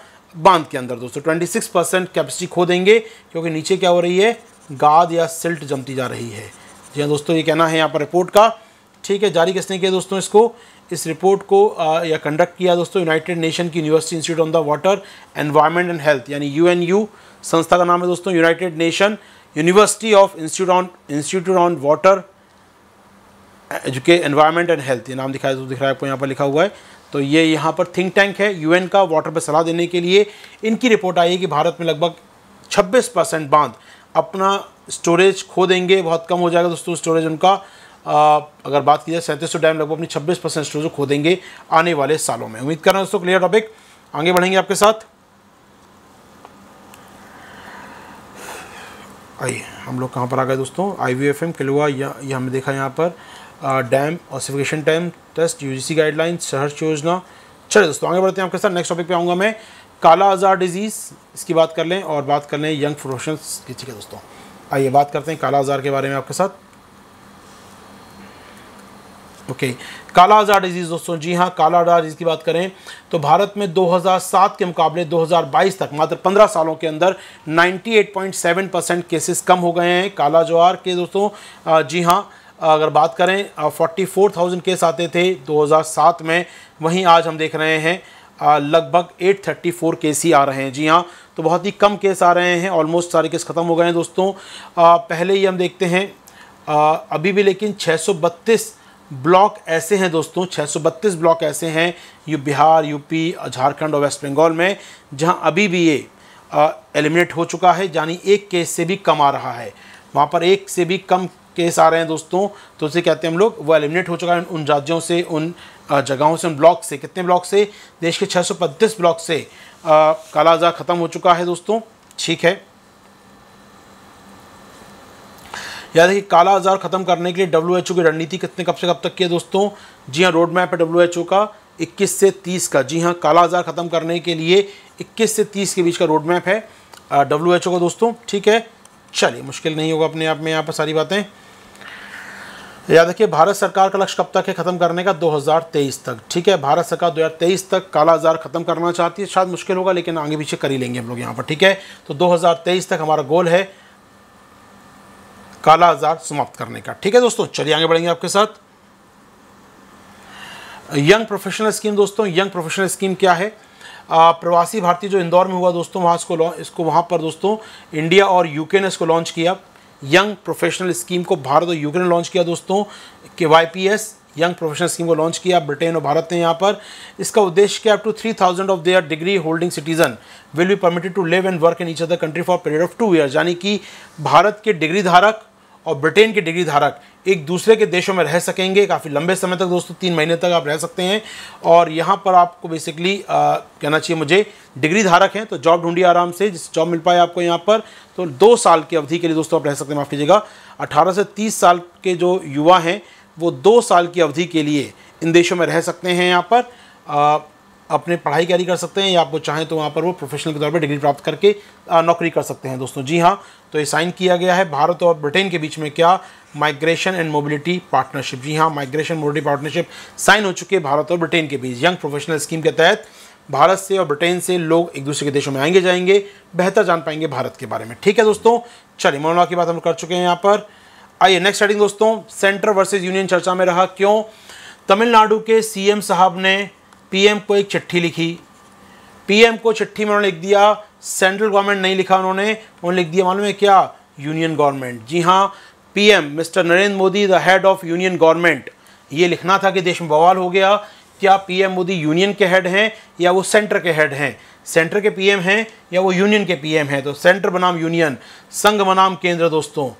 बांध के अंदर दोस्तों सिक्स परसेंट कैपेसिटी खो देंगे क्योंकि नीचे क्या हो रही है गाद या सिल्ट जमती जा रही है जी हाँ दोस्तों ये कहना है यहाँ पर रिपोर्ट का ठीक है जारी किसने किया दोस्तों इसको इस रिपोर्ट को आ, या कंडक्ट किया दोस्तों यूनाइटेड नेशन की university institute on the water environment and health यानी यू संस्था का नाम है दोस्तों United Nation university of institute on institute on water एजुके एनवायरमेंट एंड हेल्थ ये नाम दिखाया दिख रहा है आपको यहाँ पर लिखा हुआ है तो ये यहाँ पर थिंक टैंक है यू का वाटर पर सलाह देने के लिए इनकी रिपोर्ट आई है कि भारत में लगभग छब्बीस परसेंट बांध अपना स्टोरेज खो देंगे बहुत कम हो जाएगा दोस्तों स्टोरेज उनका आ, अगर बात की जाए सैंतीस सौ डैम लगभग अपनी छब्बीस परसेंट स्टोरेज खो देंगे आने वाले सालों में उम्मीद कर रहा हूँ दोस्तों क्लियर टॉपिक आगे बढ़ेंगे आपके साथ आइए हम लोग कहाँ पर आ गए दोस्तों I V F M Kilauea या ये हमने देखा यहाँ पर डैम ऑसिफिकेशन टैम test U G C guideline Saharsh Yojana चलिए दोस्तों आगे बढ़ते हैं आपके साथ नेक्स्ट टॉपिक पे आऊँगा मैं काला आज़ार डिज़ीज़ इसकी बात कर लें और बात कर लें यंग फ्रोशंस की ठीक है दोस्तों आइए बात करते हैं काला आज़ार के बारे में आपके साथ ओके okay. काला आज़ार डिजीज़ दोस्तों जी हाँ काला आज़ार डिजीज़ की बात करें तो भारत में 2007 के मुकाबले 2022 तक मात्र 15 सालों के अंदर 98.7 परसेंट केसेस कम हो गए हैं काला ज्वार के दोस्तों जी हाँ अगर बात करें 44,000 केस आते थे 2007 में वहीं आज हम देख रहे हैं लगभग 834 केस ही आ रहे हैं जी हाँ तो बहुत ही कम केस आ रहे हैं ऑलमोस्ट सारे केस ख़त्म हो गए हैं दोस्तों आ, पहले ही हम देखते हैं आ, अभी भी लेकिन 632 ब्लॉक ऐसे हैं दोस्तों 632 ब्लॉक ऐसे हैं यू बिहार यूपी झारखंड और वेस्ट बंगाल में जहां अभी भी ये एलिमिनेट हो चुका है यानी एक केस से भी कम आ रहा है वहाँ पर एक से भी कम केस आ रहे हैं दोस्तों तो उसे कहते हैं हम लोग वो एलिमिनेट हो चुका है उन राज्यों से उन जगहों से उन ब्लॉक से कितने ब्लॉक से देश के 635 ब्लॉक से कालाजार काला आजार ख़त्म हो चुका है दोस्तों ठीक है याद देखिए काला आजार ख़त्म करने के लिए डब्ल्यू की रणनीति कितने कब से कब तक की है दोस्तों जी हाँ रोड मैप है डब्ल्यू का 21 से 30 का जी हाँ काला आजार ख़त्म करने के लिए 21 से 30 के बीच का रोड मैप है डब्ल्यू का दोस्तों ठीक है चलिए मुश्किल नहीं होगा अपने आप में यहाँ पर सारी बातें या देखिए भारत सरकार का लक्ष्य कब तक है ख़त्म करने का 2023 तक ठीक है भारत सरकार 2023 तक काला आजार ख़त्म करना चाहती है शायद मुश्किल होगा लेकिन आगे पीछे कर ही लेंगे हम लोग यहाँ पर ठीक है तो 2023 तक हमारा गोल है काला आजार समाप्त करने का ठीक है दोस्तों चलिए आगे बढ़ेंगे आपके साथ यंग प्रोफेशनल स्कीम दोस्तों यंग प्रोफेशनल स्कीम क्या है आ, प्रवासी भारतीय जो इंदौर में हुआ दोस्तों वहाँ इसको इसको वहाँ पर दोस्तों इंडिया और यूके ने इसको लॉन्च किया यंग प्रोफेशनल स्कीम को भारत और यूक्रेन ने लॉन्च किया दोस्तों के Y P S young professional scheme को लॉन्च किया ब्रिटेन और भारत ने यहाँ पर इसका उद्देश्य क्या up to three thousand of their degree holding citizen will be permitted to live and work in each other country for period of two year यानी कि भारत के डिग्री धारक और ब्रिटेन के डिग्री धारक एक दूसरे के देशों में रह सकेंगे काफ़ी लंबे समय तक दोस्तों तीन महीने तक आप रह सकते हैं और यहाँ पर आपको बेसिकली कहना चाहिए मुझे डिग्री धारक हैं तो जॉब ढूंढिए आराम से जिस जॉब मिल पाए आपको यहाँ पर तो दो साल की अवधि के लिए दोस्तों आप रह सकते हैं माफ़ कीजिएगा अठारह से तीस साल के जो युवा हैं वो दो साल की अवधि के लिए इन देशों में रह सकते हैं यहाँ पर अपने पढ़ाई कैरी कर सकते हैं या आपको चाहें तो वहाँ पर वो प्रोफेशनल के तौर पर डिग्री प्राप्त करके नौकरी कर सकते हैं दोस्तों जी हाँ तो ये साइन किया गया है भारत और ब्रिटेन के बीच में क्या माइग्रेशन एंड मोबिलिटी पार्टनरशिप जी हाँ माइग्रेशन मोबिलिटी पार्टनरशिप साइन हो चुकी है भारत और ब्रिटेन के बीच यंग प्रोफेशनल स्कीम के तहत भारत से और ब्रिटेन से लोग एक दूसरे के देशों में आएंगे जाएंगे बेहतर जान पाएंगे भारत के बारे में ठीक है दोस्तों चलिए मनोला की बात हम कर चुके हैं यहाँ पर आइए नेक्स्ट हेडिंग दोस्तों सेंटर वर्सेज यूनियन चर्चा में रहा क्यों तमिलनाडु के सीएम साहब ने पीएम को एक चिट्ठी लिखी पीएम को चिट्ठी में उन्होंने लिख दिया सेंट्रल गवर्नमेंट नहीं लिखा उन्होंने उन्होंने लिख दिया मालूम है क्या यूनियन गवर्नमेंट जी हाँ PM mister Narendra Modi the head of union government ये लिखना था कि देश में बवाल हो गया क्या पीएम मोदी यूनियन के हेड हैं या वो सेंटर के हेड हैं सेंटर के पीएम हैं या वो यूनियन के पीएम हैं तो सेंटर बनाम यूनियन संघ बनाम केंद्र दोस्तों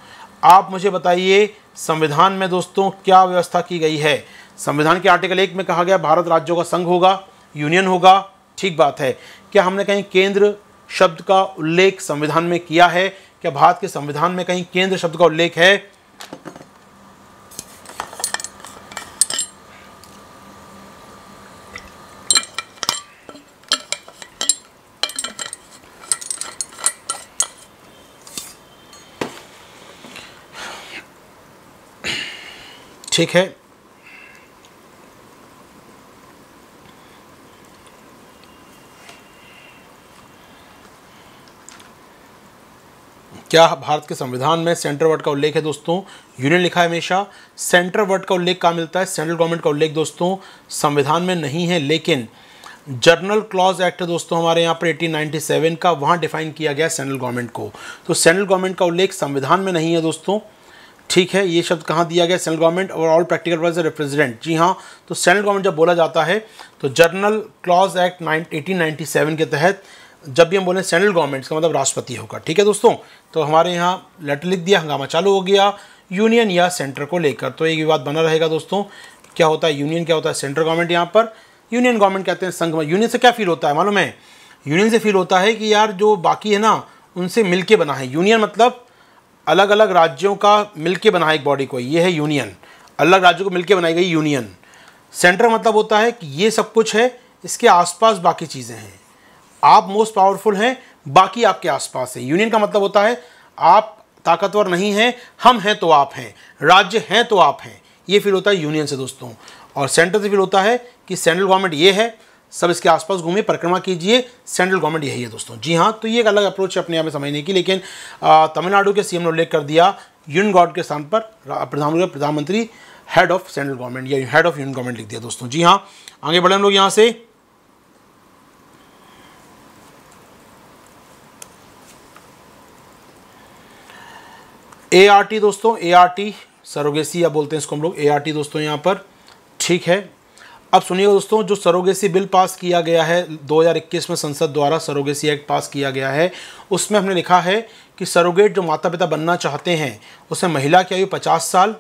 आप मुझे बताइए संविधान में दोस्तों क्या व्यवस्था की गई है संविधान के आर्टिकल एक में कहा गया भारत राज्यों का संघ होगा यूनियन होगा ठीक बात है क्या हमने कहीं केंद्र शब्द का उल्लेख संविधान में किया है क्या भारत के संविधान में कहीं केंद्र शब्द का उल्लेख है ठीक है क्या भारत के संविधान में सेंट्रल वर्ड का उल्लेख है दोस्तों यूनियन लिखा है हमेशा सेंट्रल वर्ड का उल्लेख कहाँ मिलता है सेंट्रल गवर्नमेंट का उल्लेख दोस्तों संविधान में नहीं है लेकिन जर्नल क्लॉज एक्ट है दोस्तों हमारे यहाँ पर 1897 का वहाँ डिफाइन किया गया सेंट्रल गवर्नमेंट को तो सेंट्रल गवर्नमेंट का उल्लेख संविधान में नहीं है दोस्तों ठीक है ये शब्द कहाँ दिया गया सेंट्रल गवर्नमेंट और ऑल प्रैक्टिकल वर्ज रिप्रेजेंट जी हाँ तो सेंट्रल गवर्नमेंट जब बोला जाता है तो जर्नल क्लॉज एक्ट एटीन के तहत जब भी हम बोलें सेंट्रल गवर्नमेंट का मतलब राष्ट्रपति होगा ठीक है दोस्तों तो हमारे यहाँ लेटर लिख दिया हंगामा चालू हो गया यूनियन या सेंटर को लेकर तो एक विवाद बना रहेगा दोस्तों क्या होता है यूनियन क्या होता है सेंट्रल गवर्नमेंट यहाँ पर यूनियन गवर्नमेंट कहते हैं संघ में यूनियन से क्या फील होता है मालूम है यूनियन से फील होता है कि यार जो बाकी है ना उनसे मिल के बना है यूनियन मतलब अलग अलग राज्यों का मिल के बना है एक बॉडी को ये है यूनियन अलग राज्यों को मिल के बनाई गई यूनियन सेंटर मतलब होता है कि ये सब कुछ है इसके आसपास बाकी चीज़ें हैं आप मोस्ट पावरफुल हैं बाकी आपके आसपास है यूनियन का मतलब होता है आप ताकतवर नहीं हैं हम हैं तो आप हैं राज्य हैं तो आप हैं ये फील होता है यूनियन से दोस्तों और सेंटर से फील होता है कि सेंट्रल गवर्नमेंट ये है सब इसके आसपास घूमिए परिक्रमा कीजिए सेंट्रल गवर्नमेंट यही है दोस्तों जी हाँ तो ये एक अलग अप्रोच है अपने आप में समझने की लेकिन तमिलनाडु के सीएम ने उल्लेख कर दिया यूनियन गॉड के स्थान पर प्रधानमंत्री प्रधानमंत्री हेड ऑफ सेंट्रल गवर्नमेंट या हेड ऑफ यूनियन गवर्नमेंट लिख दिया दोस्तों जी हाँ आगे बढ़े हम लोग यहाँ से ए आर टी दोस्तों ए आर टी सरोगेसी या बोलते हैं इसको हम लोग ए आर टी दोस्तों यहाँ पर ठीक है अब सुनिए दोस्तों जो सरोगेसी बिल पास किया गया है 2021 में संसद द्वारा सरोगेसी एक्ट पास किया गया है उसमें हमने लिखा है कि सरोगेट जो माता पिता बनना चाहते हैं उसमें महिला की आयु 50 साल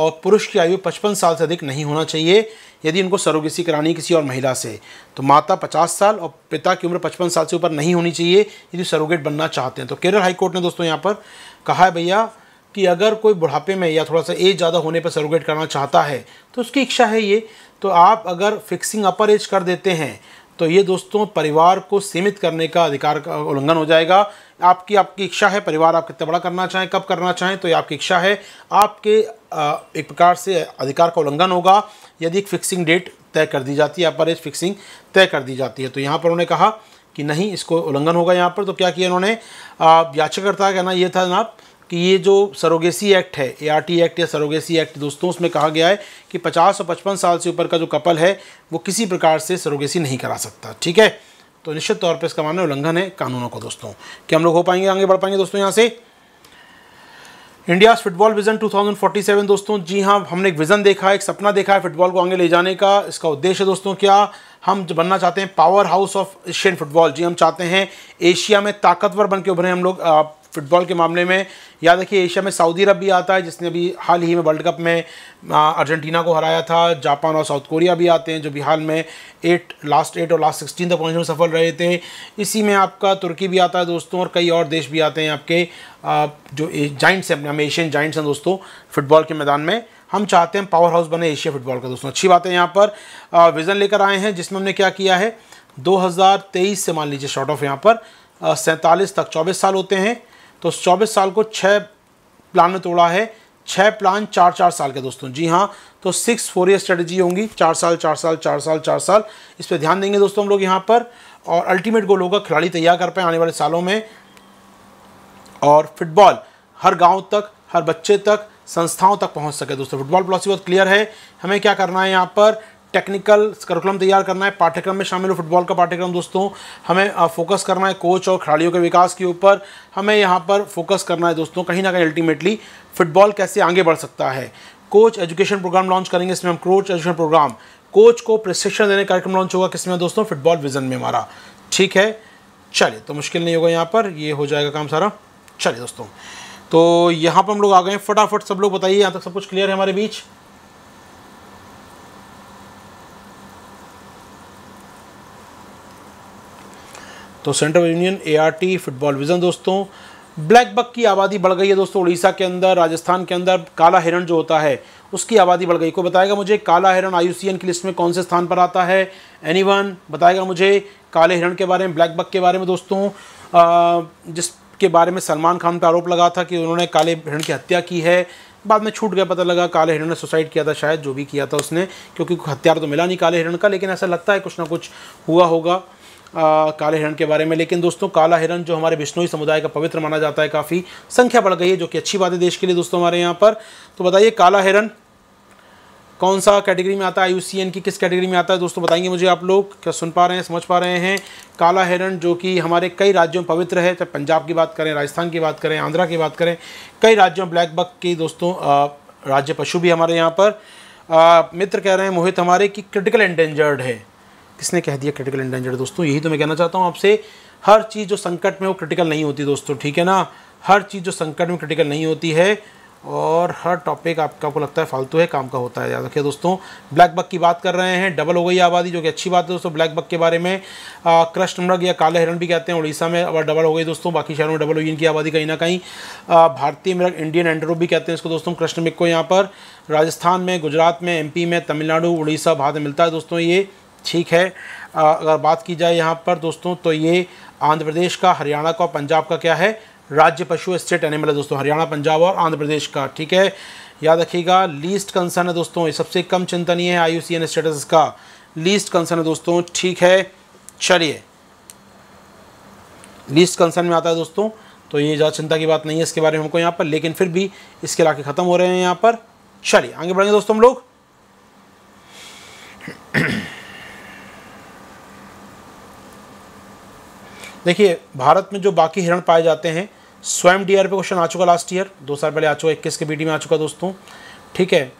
और पुरुष की आयु 55 साल से अधिक नहीं होना चाहिए यदि उनको सरोगेसी करानी किसी और महिला से तो माता पचास साल और पिता की उम्र पचपन साल से ऊपर नहीं होनी चाहिए यदि सरोगेट बनना चाहते हैं तो केरल हाईकोर्ट ने दोस्तों यहाँ पर कहा है भैया कि अगर कोई बुढ़ापे में या थोड़ा सा एज ज़्यादा होने पर सरोगेट करना चाहता है तो उसकी इच्छा है ये तो आप अगर फिक्सिंग अपर एज कर देते हैं तो ये दोस्तों परिवार को सीमित करने का अधिकार का उल्लंघन हो जाएगा आपकी आपकी इच्छा है परिवार आप कितना बड़ा करना चाहें कब करना चाहें तो ये आपकी इच्छा है आपके एक प्रकार से अधिकार का उल्लंघन होगा यदि एक फिक्सिंग डेट तय कर दी जाती है अपर एज फिक्सिंग तय कर दी जाती है तो यहाँ पर उन्होंने कहा कि नहीं इसको उल्लंघन होगा यहाँ पर तो क्या किया उन्होंने याचिकाकर्ता कहना ये था जनाब कि ये जो सरोगेसी एक्ट है ए एक्ट या सरोगेसी एक्ट दोस्तों उसमें कहा गया है कि 50 और 55 साल से ऊपर का जो कपल है वो किसी प्रकार से सरोगेसी नहीं करा सकता ठीक है तो निश्चित तौर पर इसका मानना उल्लंघन है कानूनों को दोस्तों क्या हम लोग हो पाएंगे आगे बढ़ पाएंगे दोस्तों यहाँ से इंडिया फुटबॉल विजन 2047 दोस्तों जी हाँ हमने एक विजन देखा है एक सपना देखा है फुटबॉल को आगे ले जाने का इसका उद्देश्य दोस्तों क्या हम बनना चाहते हैं power house of Asian football जी हम चाहते हैं एशिया में ताकतवर बन के उभरे हम लोग फुटबॉल के मामले में याद रखिए एशिया में सऊदी अरब भी आता है जिसने अभी हाल ही में वर्ल्ड कप में अर्जेंटीना को हराया था जापान और साउथ कोरिया भी आते हैं जो भी हाल में एट लास्ट एट और लास्ट सिक्सटीन तक पहुँचने में सफल रहे थे इसी में आपका तुर्की भी आता है दोस्तों और कई और देश भी आते हैं आपके जो जॉइंट्स हैं अपने हम एशियन जॉइंट्स हैं दोस्तों फुटबॉल के मैदान में हम चाहते हैं पावर हाउस बने एशिया फुटबॉल का दोस्तों अच्छी बात है यहाँ पर विज़न लेकर आए हैं जिसमें हमने क्या किया है 2023 से मान लीजिए शॉर्ट ऑफ यहाँ पर सैंतालीस तक चौबीस साल होते हैं तो चौबीस साल को छः प्लान में तोड़ा है छः प्लान चार चार साल के दोस्तों जी हाँ तो सिक्स फोर ईयर स्ट्रेटजी होंगी चार साल चार साल चार साल चार साल इस पर ध्यान देंगे दोस्तों हम लोग यहाँ पर और अल्टीमेट गोल होगा खिलाड़ी तैयार कर पाए आने वाले सालों में और फुटबॉल हर गांव तक हर बच्चे तक संस्थाओं तक पहुंच सके दोस्तों फुटबॉल प्लॉसी बहुत क्लियर है हमें क्या करना है यहाँ पर टेक्निकल करिकुलम तैयार करना है पाठ्यक्रम में शामिल हो फुटबॉल का पाठ्यक्रम दोस्तों हमें फोकस करना है कोच और खिलाड़ियों के विकास के ऊपर हमें यहाँ पर फोकस करना है दोस्तों कहीं ना कहीं अल्टीमेटली फुटबॉल कैसे आगे बढ़ सकता है कोच एजुकेशन प्रोग्राम लॉन्च करेंगे इसमें हम कोच एजुकेशन प्रोग्राम कोच को प्रशिक्षण देने कार्यक्रम लॉन्च होगा किसमें दोस्तों फुटबॉल विजन में हमारा ठीक है चलिए तो मुश्किल नहीं होगा यहाँ पर ये हो जाएगा काम सारा चलिए दोस्तों तो यहाँ पर हम लोग आ गए फटाफट सब लोग बताइए यहाँ तक सब कुछ क्लियर है हमारे बीच तो सेंट्रल यूनियन एआरटी फुटबॉल विज़न दोस्तों ब्लैक बक की आबादी बढ़ गई है दोस्तों उड़ीसा के अंदर राजस्थान के अंदर काला हिरण जो होता है उसकी आबादी बढ़ गई को बताएगा मुझे काला हिरण आयुसीएन की लिस्ट में कौन से स्थान पर आता है एनीवन बताएगा मुझे काले हिरण के बारे में ब्लैक बक के बारे में दोस्तों जिसके बारे में सलमान खान पर आरोप लगा था कि उन्होंने काले हिरण की हत्या की है बाद में छूट गया पता लगा काले हिरण ने सुसाइड किया था शायद जो भी किया था उसने क्योंकि हथियार तो मिला नहीं काले हिरण का लेकिन ऐसा लगता है कुछ ना कुछ हुआ होगा काले हिरण के बारे में लेकिन दोस्तों काला हिरण जो हमारे बिश्नोई समुदाय का पवित्र माना जाता है काफ़ी संख्या बढ़ गई है जो कि अच्छी बात है देश के लिए दोस्तों हमारे यहाँ पर तो बताइए काला हिरण कौन सा कैटेगरी में आता है आई की किस कैटेगरी में आता है दोस्तों बताएंगे मुझे आप लोग क्या सुन पा रहे हैं समझ पा रहे हैं काला हिरण जो कि हमारे कई राज्यों में पवित्र है चाहे पंजाब की बात करें राजस्थान की बात करें आंध्रा की बात करें कई राज्यों में ब्लैक बक की दोस्तों राज्य पशु भी हमारे यहाँ पर आ, मित्र कह रहे हैं मोहित हमारे कि क्रिटिकल एंडेंजर्ड है किसने कह दिया क्रिटिकल इंडेंजर्ड दोस्तों यही तो मैं कहना चाहता हूँ आपसे हर चीज़ जो संकट में वो क्रिटिकल नहीं होती दोस्तों ठीक है ना हर चीज़ जो संकट में क्रिटिकल नहीं होती है और हर टॉपिक आपका आपको लगता है फालतू है काम का होता है याद रखिए दोस्तों ब्लैक बक की बात कर रहे हैं डबल हो गई आबादी जो कि अच्छी बात है दोस्तों ब्लैक बक के बारे में कृष्ण मृग या काले हिरण भी कहते हैं उड़ीसा में अब डबल हो गई दोस्तों बाकी शहरों में डबल हुई इनकी आबादी कहीं ना कहीं भारतीय मृग इंडियन एंड्रो भी कहते हैं इसको दोस्तों कृष्ण मृग को यहाँ पर राजस्थान में गुजरात में एम में तमिलनाडु उड़ीसा भारत मिलता है दोस्तों ये ठीक है अगर बात की जाए यहाँ पर दोस्तों तो ये आंध्र प्रदेश का हरियाणा का पंजाब का क्या है राज्य पशु स्टेट एनिमल है दोस्तों हरियाणा पंजाब और आंध्र प्रदेश का ठीक है याद रखिएगा लीस्ट कंसर्न है दोस्तों ये सबसे कम चिंतनीय है आई स्टेटस का लीस्ट कंसर्न है दोस्तों ठीक है चलिए लीस्ट कंसर्न में आता है दोस्तों तो ये ज़्यादा चिंता की बात नहीं है इसके बारे में हमको यहाँ पर लेकिन फिर भी इसके इलाके ख़त्म हो रहे हैं यहाँ पर चलिए आगे बढ़ेंगे दोस्तों हम लोग देखिए भारत में जो बाकी हिरण पाए जाते हैं स्वयं डी आर पे क्वेश्चन आ चुका लास्ट ईयर दो साल पहले आ चुका इक्कीस के बी में आ चुका दोस्तों ठीक है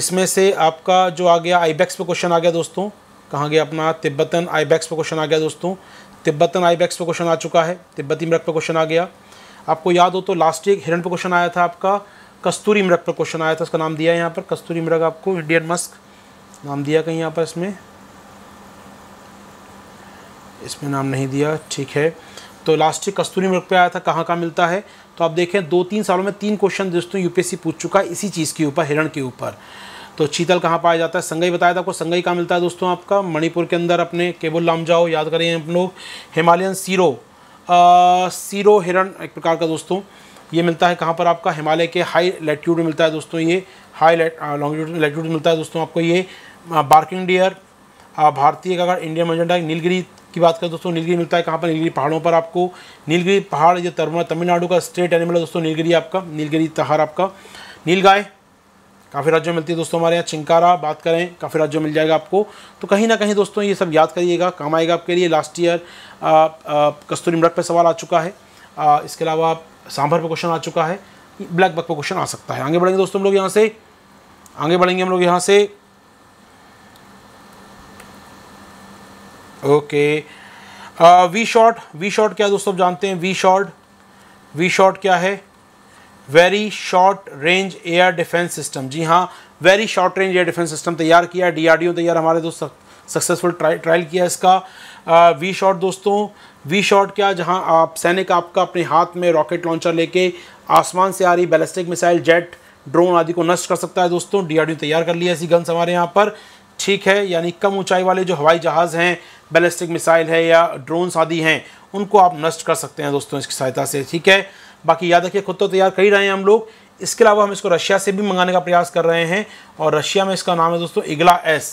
इसमें से आपका जो आ गया आईबैक्स पे क्वेश्चन आ गया दोस्तों कहाँ गया अपना तिब्बतन आईबैक्स पे क्वेश्चन आ गया दोस्तों तिब्बतन आईबैक्स पे क्वेश्चन आ चुका है तिब्बती मृत पे क्वेश्चन आ गया आपको याद हो तो लास्ट ईयर हिरण पे क्वेश्चन आया था आपका कस्तूरी मृग पर क्वेश्चन आया था उसका नाम दिया यहाँ पर कस्तूरी मृग आपको इंडियन मस्क नाम दिया कहीं यहाँ पर इसमें इसमें नाम नहीं दिया ठीक है तो लास्ट कस्तूरी मिल्क पे आया था कहाँ कहाँ मिलता है तो आप देखें दो तीन सालों में तीन क्वेश्चन दोस्तों यूपीएससी पूछ चुका है इसी चीज़ के ऊपर हिरण के ऊपर तो चीतल कहाँ पाया जाता है संगई बताया था आपको संगई कहाँ मिलता है दोस्तों आपका मणिपुर के अंदर अपने केबुल लाम जाओ याद करें हम लोग हिमालयन सीरो आ, सीरो हिरण एक प्रकार का दोस्तों ये मिलता है कहाँ पर आपका हिमालय के हाई लेटीट्यूड मिलता है दोस्तों ये हाई लॉन्गिट्यूड लेटिट्यूड मिलता है दोस्तों आपको ये बार्किंग डियर भारतीय का अगर इंडियन मजेंडा नीलगिरी की बात करें दोस्तों नीलगिरी मिलता है कहाँ पर नीलगिरी पहाड़ों पर आपको नीलगिरी पहाड़ ये तमिलनाडु का स्टेट एनिमल है दोस्तों नीलगिरी आपका नीलगिरी तहार आपका नीलगाय काफ़ी राज्यों में मिलती है दोस्तों हमारे यहाँ चिंकारा बात करें काफ़ी राज्यों में मिल जाएगा आपको तो कहीं ना कहीं दोस्तों ये सब याद करिएगा काम आएगा आपके लिए लास्ट ईयर कस्तूरी मृत पर सवाल आ चुका है आ, इसके अलावा सांभर पर क्वेश्चन आ चुका है ब्लैक बक पर क्वेश्चन आ सकता है आगे बढ़ेंगे दोस्तों हम लोग यहाँ से आगे बढ़ेंगे हम लोग यहाँ से okay V short V short क्या दोस्तों जानते हैं वी शॉर्ट वी शॉर्ट क्या है very short range air defence system जी हाँ very short range air defence system तैयार किया है डीआरडीओ तैयार हमारे दोस्त सक्सेसफुल ट्रायल किया इसका वी शॉर्ट दोस्तों वी शॉर्ट क्या जहां आप सैनिक आपका अपने हाथ में रॉकेट लॉन्चर लेके आसमान से आ रही बैलिस्टिक मिसाइल जेट ड्रोन आदि को नष्ट कर सकता है दोस्तों डीआरडीओ तैयार कर लिया ऐसी गन्स हमारे यहाँ पर ठीक है यानी कम ऊंचाई वाले जो हवाई जहाज़ हैं बैलिस्टिक मिसाइल है या ड्रोन्स आदि हैं उनको आप नष्ट कर सकते हैं दोस्तों इसकी सहायता से ठीक है बाकी याद रखिए खुद तो तैयार कर ही रहे हैं हम लोग इसके अलावा हम इसको रशिया से भी मंगाने का प्रयास कर रहे हैं और रशिया में इसका नाम है दोस्तों इगला एस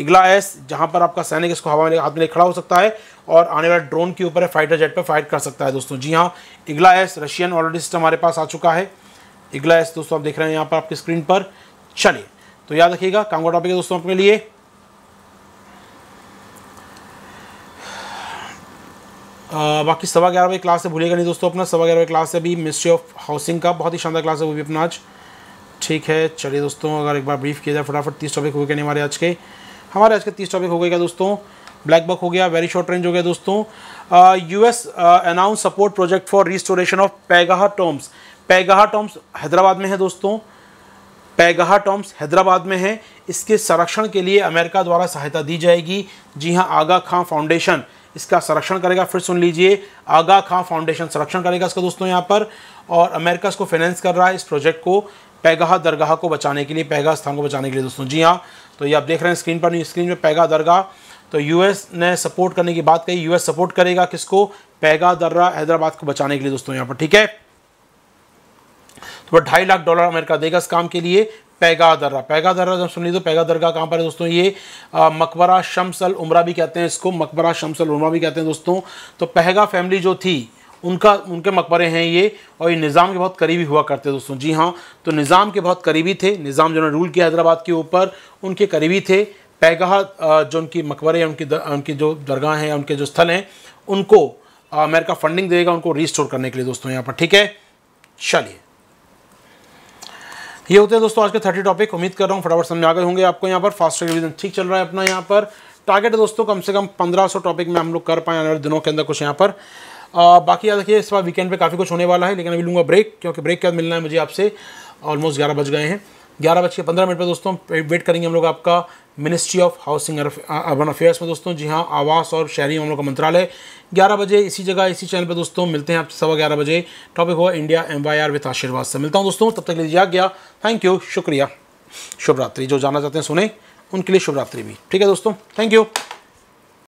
इगला एस जहाँ पर आपका सैनिक इसको हवा में हाथ में खड़ा हो सकता है और आने वाले ड्रोन के ऊपर फाइटर जेट पर फाइट कर सकता है दोस्तों जी हाँ Igla S Russian already system हमारे पास आ चुका है इगला एस दोस्तों आप देख रहे हैं यहाँ पर आपकी स्क्रीन पर चलिए तो याद रखिएगा कांगो टॉपिक है दोस्तों अपने लिए आ, बाकी सवा ग्यारह बजे क्लास से भूलेगा नहीं दोस्तों अपना सवा ग्यारह बजे क्लास से अभी मिनिस्ट्री ऑफ हाउसिंग का बहुत ही शानदार क्लास है वो भी अपना आज ठीक है चलिए दोस्तों अगर एक बार ब्रीफ किया जाए फटाफट तीस टॉपिक हो गए नहीं हमारे आज के हमारे आज के तीस टॉपिक हो गए क्या दोस्तों ब्लैक बक हो गया वेरी शॉर्ट रेंज हो गया दोस्तों US announce support project for restoration of Paigah tombs Paigah tombs Hyderabad में है दोस्तों पैगाहा टॉम्स हैदराबाद में है इसके संरक्षण के लिए अमेरिका द्वारा सहायता दी जाएगी जी हाँ आगा खां फाउंडेशन इसका संरक्षण करेगा फिर सुन लीजिए आगा खां फाउंडेशन संरक्षण करेगा इसका दोस्तों यहाँ पर और अमेरिका इसको फाइनेंस कर रहा है इस प्रोजेक्ट को पैगाह दरगाह को बचाने के लिए पैगा स्थान को बचाने के लिए दोस्तों जी हाँ तो ये आप देख रहे हैं स्क्रीन पर स्क्रीन पर पैगा दरगाह तो यूएस ने सपोर्ट करने की बात कही यूएस सपोर्ट करेगा किसको पैगा दर्रा हैदराबाद को बचाने के लिए दोस्तों यहाँ पर ठीक है तो वह ढाई लाख डॉलर अमेरिका देगा इस काम के लिए पैगा दर्रा पैगा दर्रा जब सुन लीजिए तो पैगा दरगाह कहाँ पर है दोस्तों ये मकबरा शम्स अल उमरा भी कहते हैं इसको मकबरा शम्स अल उमरा भी कहते हैं दोस्तों तो पहगा फैमिली जो थी उनका उनके मकबरे हैं ये और ये निज़ाम के बहुत करीबी हुआ करते दोस्तों जी हाँ तो निज़ाम के बहुत करीबी थे निज़ाम जिन्होंने रूल किया हैदराबाद के ऊपर उनके करीबी थे पैगाह जो उनकी मकबरे उनकी उनकी जो दरगाह हैं उनके जो स्थल हैं उनको अमेरिका फंडिंग देगा उनको रिस्टोर करने के लिए दोस्तों यहाँ पर ठीक है चलिए ये होते हैं दोस्तों आज के थर्टी टॉपिक उम्मीद कर रहा हूँ फटाफट समझ आ गए होंगे आपको यहाँ पर फास्ट रिविजन ठीक चल रहा है अपना यहाँ पर टारगेट दोस्तों कम से कम पंद्रह सौ टॉपिक में हम लोग कर पाए आने वाले दिनों के अंदर कुछ यहाँ पर आ, बाकी याद रखिए इस बार वीकेंड पे काफ़ी कुछ होने वाला है लेकिन अभी लूँगा ब्रेक क्योंकि ब्रेक के बाद मिलना है मुझे आपसे ऑलमोस्ट ग्यारह बज गए हैं ग्यारह बज के पंद्रह मिनट पर दोस्तों वेट करेंगे हम लोग आपका ministry of housing urban affairs में दोस्तों जी हाँ आवास और शहरी मामलों का मंत्रालय ग्यारह बजे इसी जगह इसी चैनल पर दोस्तों मिलते हैं आप सवा ग्यारह बजे टॉपिक हुआ India M Y R with आशीर्वाद से मिलता हूँ दोस्तों तब तक लीजिए आ गया थैंक यू शुक्रिया शुभरात्रि जो जाना चाहते हैं सुने उनके लिए शुभरात्रि भी ठीक है दोस्तों थैंक यू